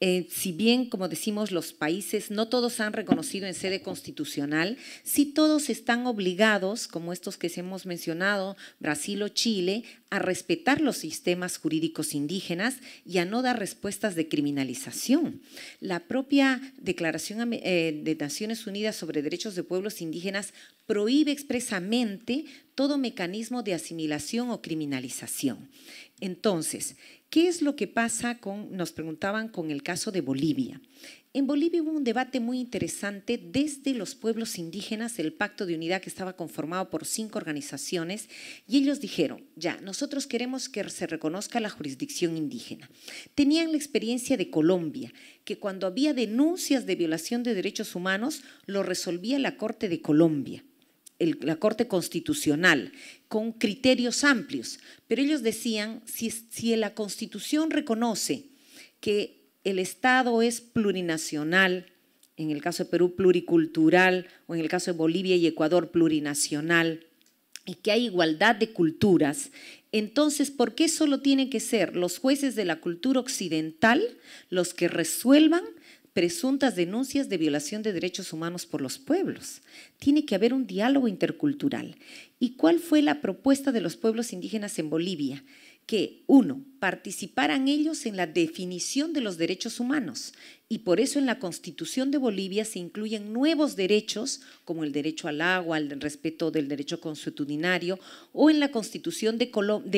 eh, si bien, como decimos, los países no todos han reconocido en sede constitucional, sí todos están obligados, como estos que hemos mencionado, Brasil o Chile, a respetar los sistemas jurídicos indígenas y a no dar respuestas de criminalización. La propia Declaración eh, de Naciones Unidas sobre Derechos de Pueblos Indígenas prohíbe expresamente todo mecanismo de asimilación o criminalización. Entonces, ¿Qué es lo que pasa con, nos preguntaban, con el caso de Bolivia? En Bolivia hubo un debate muy interesante desde los pueblos indígenas, el pacto de unidad que estaba conformado por cinco organizaciones, y ellos dijeron, ya, nosotros queremos que se reconozca la jurisdicción indígena. Tenían la experiencia de Colombia, que cuando había denuncias de violación de derechos humanos, lo resolvía la Corte de Colombia. la Corte Constitucional con criterios amplios, pero ellos decían, si, si la Constitución reconoce que el Estado es plurinacional, en el caso de Perú pluricultural, o en el caso de Bolivia y Ecuador plurinacional, y que hay igualdad de culturas, entonces, ¿por qué solo tienen que ser los jueces de la cultura occidental los que resuelvan presuntas denuncias de violación de derechos humanos por los pueblos. Tiene que haber un diálogo intercultural. ¿Y cuál fue la propuesta de los pueblos indígenas en Bolivia? Que, uno, participaran ellos en la definición de los derechos humanos y por eso en la Constitución de Bolivia se incluyen nuevos derechos como el derecho al agua, el respeto del derecho consuetudinario o en la Constitución de,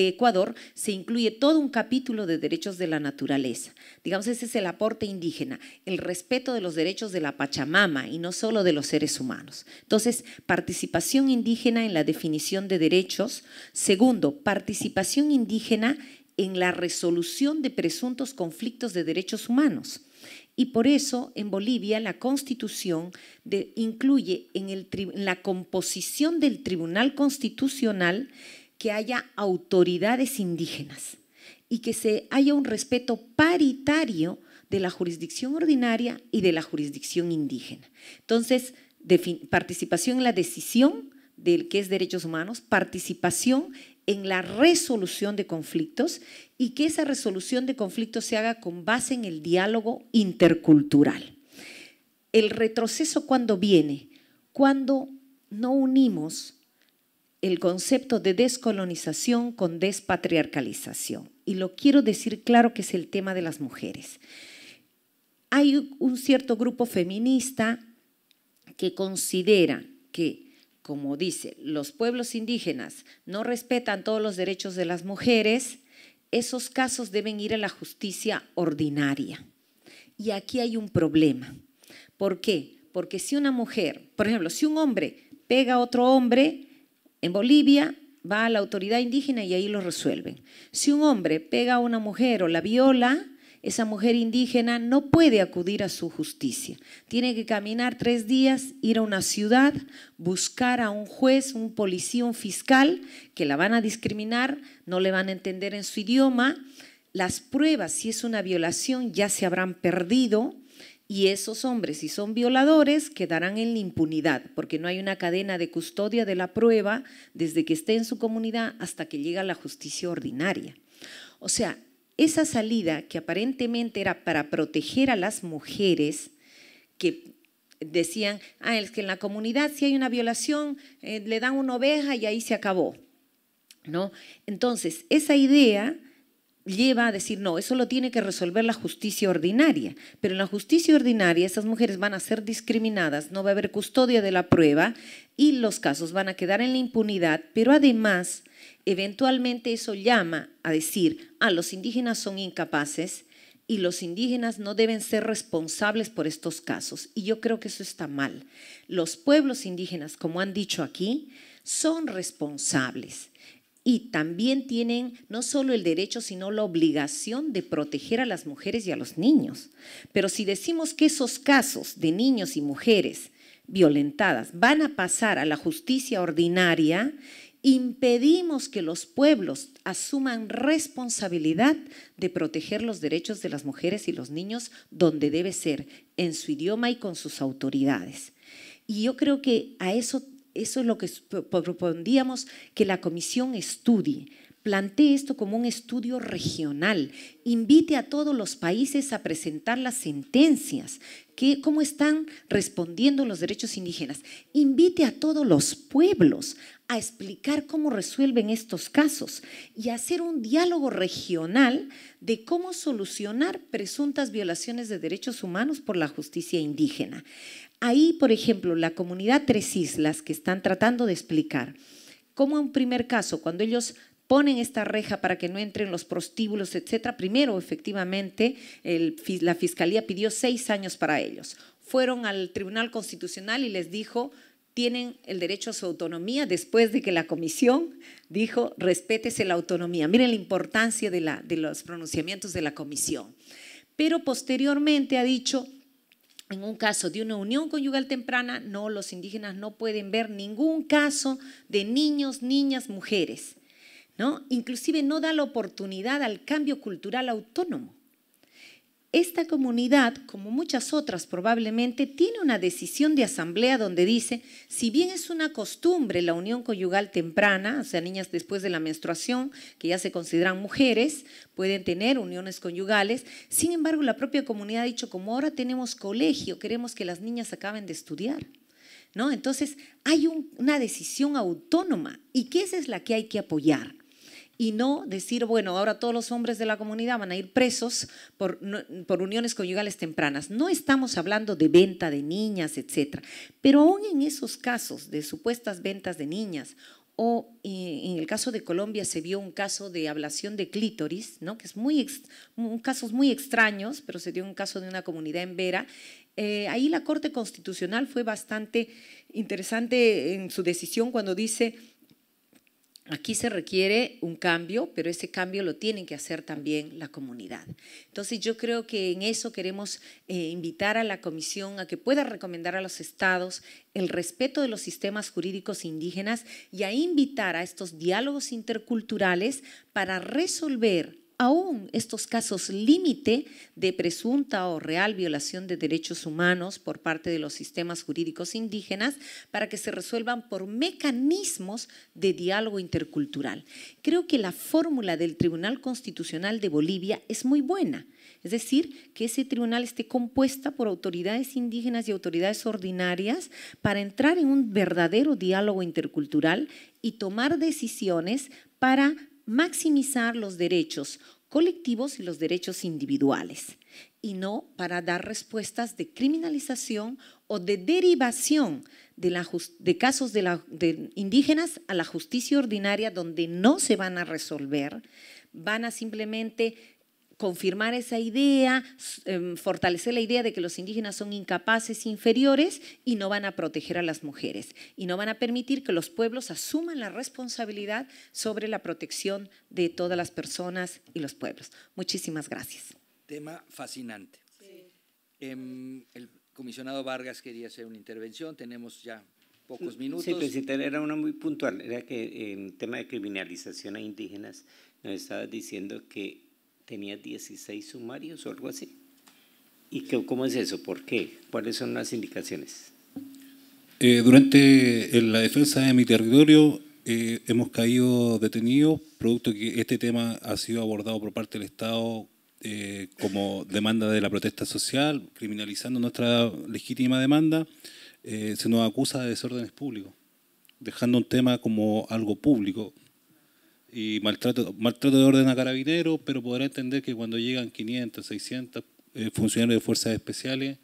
Ecuador se incluye todo un capítulo de derechos de la naturaleza. Digamos, ese es el aporte indígena, el respeto de los derechos de la Pachamama y no solo de los seres humanos. Entonces, participación indígena en la definición de derechos. Segundo, participación indígena en la resolución de presuntos conflictos de derechos humanos. Y por eso en Bolivia la constitución incluye en, en la composición del Tribunal Constitucional que haya autoridades indígenas y que se haya un respeto paritario de la jurisdicción ordinaria y de la jurisdicción indígena. Entonces, participación en la decisión, del que es derechos humanos, participación en la resolución de conflictos y que esa resolución de conflictos se haga con base en el diálogo intercultural. El retroceso cuando viene, cuando no unimos el concepto de descolonización con despatriarcalización. Y lo quiero decir claro que es el tema de las mujeres. Hay un cierto grupo feminista que considera que como dice, los pueblos indígenas no respetan todos los derechos de las mujeres, esos casos deben ir a la justicia ordinaria. Y aquí hay un problema. ¿Por qué? Porque si una mujer, por ejemplo, si un hombre pega a otro hombre en Bolivia, va a la autoridad indígena y ahí lo resuelven. Si un hombre pega a una mujer o la viola, esa mujer indígena no puede acudir a su justicia. Tiene que caminar tres días, ir a una ciudad, buscar a un juez, un policía, un fiscal, que la van a discriminar, no le van a entender en su idioma. Las pruebas, si es una violación, ya se habrán perdido. Y esos hombres, si son violadores, quedarán en la impunidad, porque no hay una cadena de custodia de la prueba desde que esté en su comunidad hasta que llega a la justicia ordinaria. O sea, esa salida que aparentemente era para proteger a las mujeres, que decían, ah, es que en la comunidad si hay una violación, eh, le dan una oveja y ahí se acabó. ¿No? Entonces, esa idea lleva a decir, no, eso lo tiene que resolver la justicia ordinaria. Pero en la justicia ordinaria esas mujeres van a ser discriminadas, no va a haber custodia de la prueba y los casos van a quedar en la impunidad, pero además, eventualmente eso llama a decir, ah, los indígenas son incapaces y los indígenas no deben ser responsables por estos casos. Y yo creo que eso está mal. Los pueblos indígenas, como han dicho aquí, son responsables y también tienen no solo el derecho, sino la obligación de proteger a las mujeres y a los niños. Pero si decimos que esos casos de niños y mujeres violentadas van a pasar a la justicia ordinaria, impedimos que los pueblos asuman responsabilidad de proteger los derechos de las mujeres y los niños donde debe ser, en su idioma y con sus autoridades. Y yo creo que a eso eso es lo que propondíamos que la comisión estudie. Plantee esto como un estudio regional. Invite a todos los países a presentar las sentencias, que, cómo están respondiendo los derechos indígenas. Invite a todos los pueblos a explicar cómo resuelven estos casos y hacer un diálogo regional de cómo solucionar presuntas violaciones de derechos humanos por la justicia indígena. Ahí, por ejemplo, la comunidad Tres Islas que están tratando de explicar cómo en primer caso, cuando ellos ponen esta reja para que no entren los prostíbulos, etcétera. Primero, efectivamente, la fiscalía pidió seis años para ellos. Fueron al Tribunal Constitucional y les dijo tienen el derecho a su autonomía después de que la comisión dijo respétese la autonomía. Miren la importancia de los pronunciamientos de la comisión. Pero posteriormente ha dicho en un caso de una unión conyugal temprana, no, los indígenas no pueden ver ningún caso de niños, niñas, mujeres. ¿no? Inclusive no da la oportunidad al cambio cultural autónomo esta comunidad, como muchas otras probablemente, tiene una decisión de asamblea donde dice, si bien es una costumbre la unión conyugal temprana, o sea, niñas después de la menstruación, que ya se consideran mujeres, pueden tener uniones conyugales, sin embargo la propia comunidad ha dicho, como ahora tenemos colegio, queremos que las niñas acaben de estudiar. ¿No? Entonces hay una decisión autónoma y que esa es la que hay que apoyar y no decir, bueno, ahora todos los hombres de la comunidad van a ir presos por, por uniones conyugales tempranas. No estamos hablando de venta de niñas, etcétera, pero aún en esos casos de supuestas ventas de niñas o eh, en el caso de Colombia se vio un caso de ablación de clítoris, ¿no? que es muy un, casos muy extraños, pero se dio un caso de una comunidad en Vera. Eh, ahí la Corte Constitucional fue bastante interesante en su decisión cuando dice Aquí se requiere un cambio, pero ese cambio lo tienen que hacer también la comunidad. Entonces yo creo que en eso queremos eh, invitar a la comisión a que pueda recomendar a los estados el respeto de los sistemas jurídicos indígenas y a invitar a estos diálogos interculturales para resolver aún estos casos límite de presunta o real violación de derechos humanos por parte de los sistemas jurídicos indígenas para que se resuelvan por mecanismos de diálogo intercultural. Creo que la fórmula del Tribunal Constitucional de Bolivia es muy buena. Es decir, que ese tribunal esté compuesta por autoridades indígenas y autoridades ordinarias para entrar en un verdadero diálogo intercultural y tomar decisiones para maximizar los derechos colectivos y los derechos individuales, y no para dar respuestas de criminalización o de derivación de, casos de, de indígenas a la justicia ordinaria donde no se van a resolver, van a simplemente confirmar esa idea, em, fortalecer la idea de que los indígenas son incapaces, inferiores y no van a proteger a las mujeres y no van a permitir que los pueblos asuman la responsabilidad sobre la protección de todas las personas y los pueblos. Muchísimas gracias. Tema fascinante. Em, el comisionado Vargas quería hacer una intervención, tenemos ya pocos minutos. Pues, sí, presidente, era una muy puntual, era que en tema de criminalización a indígenas nos estaba diciendo que tenía 16 sumarios o algo así. ¿Y qué, cómo es eso? ¿Por qué? ¿Cuáles son las indicaciones? Eh, durante la defensa de mi territorio eh, hemos caído detenidos, producto que este tema ha sido abordado por parte del Estado eh, como demanda de la protesta social, criminalizando nuestra legítima demanda, se nos acusa de desórdenes públicos, dejando un tema como algo público y maltrato, maltrato de orden a carabineros, pero podrá entender que cuando llegan 500, 600 eh, funcionarios de fuerzas especiales,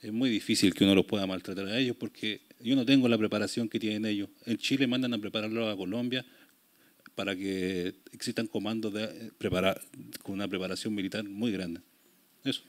es muy difícil que uno los pueda maltratar a ellos porque yo no tengo la preparación que tienen ellos. En Chile mandan a prepararlos a Colombia para que existan comandos de eh, preparar, con una preparación militar muy grande. Eso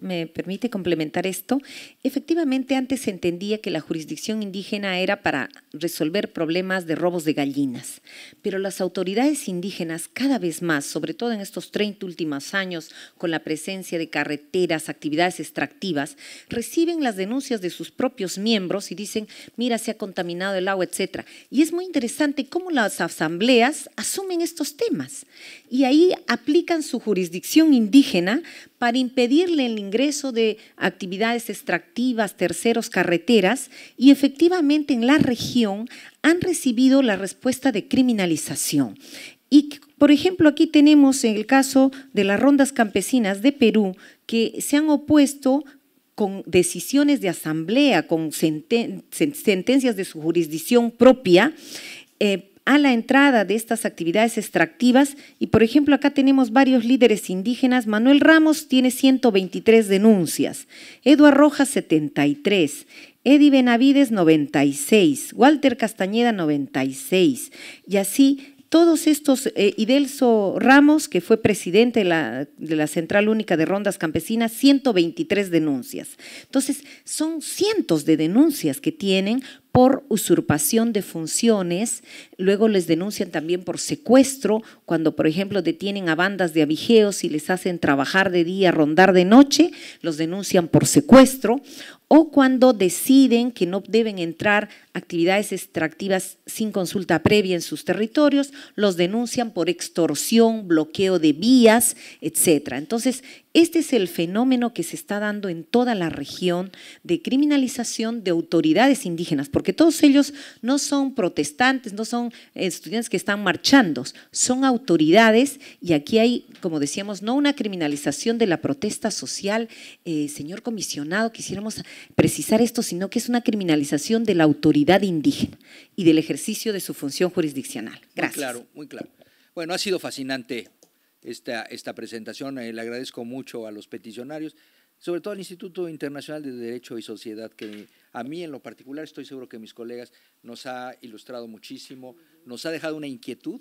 me permite complementar esto, efectivamente antes se entendía que la jurisdicción indígena era para resolver problemas de robos de gallinas, pero las autoridades indígenas cada vez más, sobre todo en estos 30 últimos años, con la presencia de carreteras, actividades extractivas, reciben las denuncias de sus propios miembros y dicen, mira, se ha contaminado el agua, etc. Y es muy interesante cómo las asambleas asumen estos temas y ahí aplican su jurisdicción indígena para impedir el ingreso de actividades extractivas, terceros, carreteras, y efectivamente en la región han recibido la respuesta de criminalización. Y, por ejemplo, aquí tenemos el caso de las rondas campesinas de Perú, que se han opuesto con decisiones de asamblea, con sentencias de su jurisdicción propia, eh, a la entrada de estas actividades extractivas y por ejemplo acá tenemos varios líderes indígenas, Manuel Ramos tiene 123 denuncias, Eduard Rojas 73, Eddie Benavides 96, Walter Castañeda 96 y así todos estos, y eh, Idelso Ramos, que fue presidente de la, de la, Central Única de Rondas Campesinas, 123 denuncias. Entonces, son cientos de denuncias que tienen por usurpación de funciones, luego les denuncian también por secuestro, cuando por ejemplo detienen a bandas de abigeos y les hacen trabajar de día, rondar de noche, los denuncian por secuestro, o cuando deciden que no deben entrar actividades extractivas sin consulta previa en sus territorios, los denuncian por extorsión, bloqueo de vías, etc. Entonces, este es el fenómeno que se está dando en toda la región de criminalización de autoridades indígenas, porque todos ellos no son protestantes, no son estudiantes que están marchando, son autoridades y aquí hay, como decíamos, no una criminalización de la protesta social, eh, señor comisionado, quisiéramos precisar esto, sino que es una criminalización de la autoridad indígena y del ejercicio de su función jurisdiccional. Gracias. claro, muy claro. Bueno, ha sido fascinante esta, esta presentación. Eh, le agradezco mucho a los peticionarios, sobre todo al Instituto Internacional de Derecho y Sociedad, que a mí en lo particular, estoy seguro que mis colegas, nos ha ilustrado muchísimo, nos ha dejado una inquietud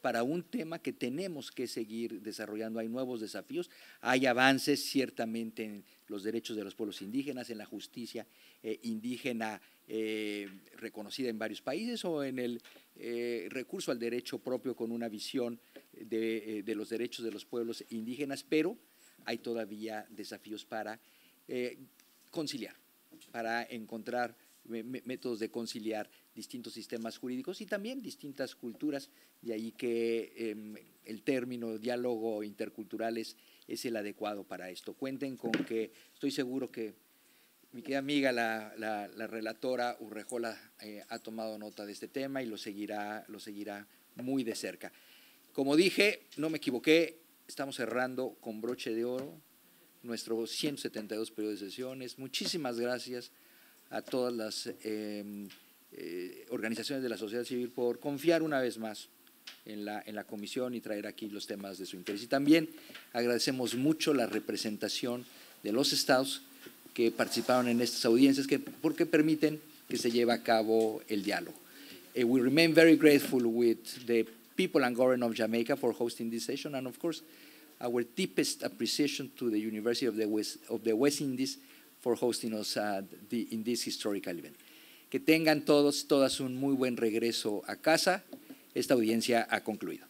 para un tema que tenemos que seguir desarrollando. Hay nuevos desafíos, hay avances ciertamente en los derechos de los pueblos indígenas, en la justicia eh, indígena eh, reconocida en varios países o en el eh, recurso al derecho propio con una visión eh, de, los derechos de los pueblos indígenas, pero hay todavía desafíos para conciliar, para encontrar métodos de conciliar distintos sistemas jurídicos y también distintas culturas, de ahí que em, el término diálogo intercultural es, el adecuado para esto. Cuenten con que estoy seguro que mi querida amiga, la, relatora Urrejola eh, ha tomado nota de este tema y lo seguirá, lo seguirá muy de cerca. Como dije, no me equivoqué, estamos cerrando con broche de oro nuestros 172 periodos de sesiones. Muchísimas gracias a todas las em, eh, organizaciones de la sociedad civil por confiar una vez más en la, en la comisión y traer aquí los temas de su interés. Y también agradecemos mucho la representación de los estados que participaron en estas audiencias que, porque permiten que se lleve a cabo el diálogo. Eh, we remain very grateful with the people and government of Jamaica for hosting this session and of course our deepest appreciation to the University of the West, of the West Indies for hosting us in this historical event. Que tengan todos, todas un muy buen regreso a casa. Esta audiencia ha concluido.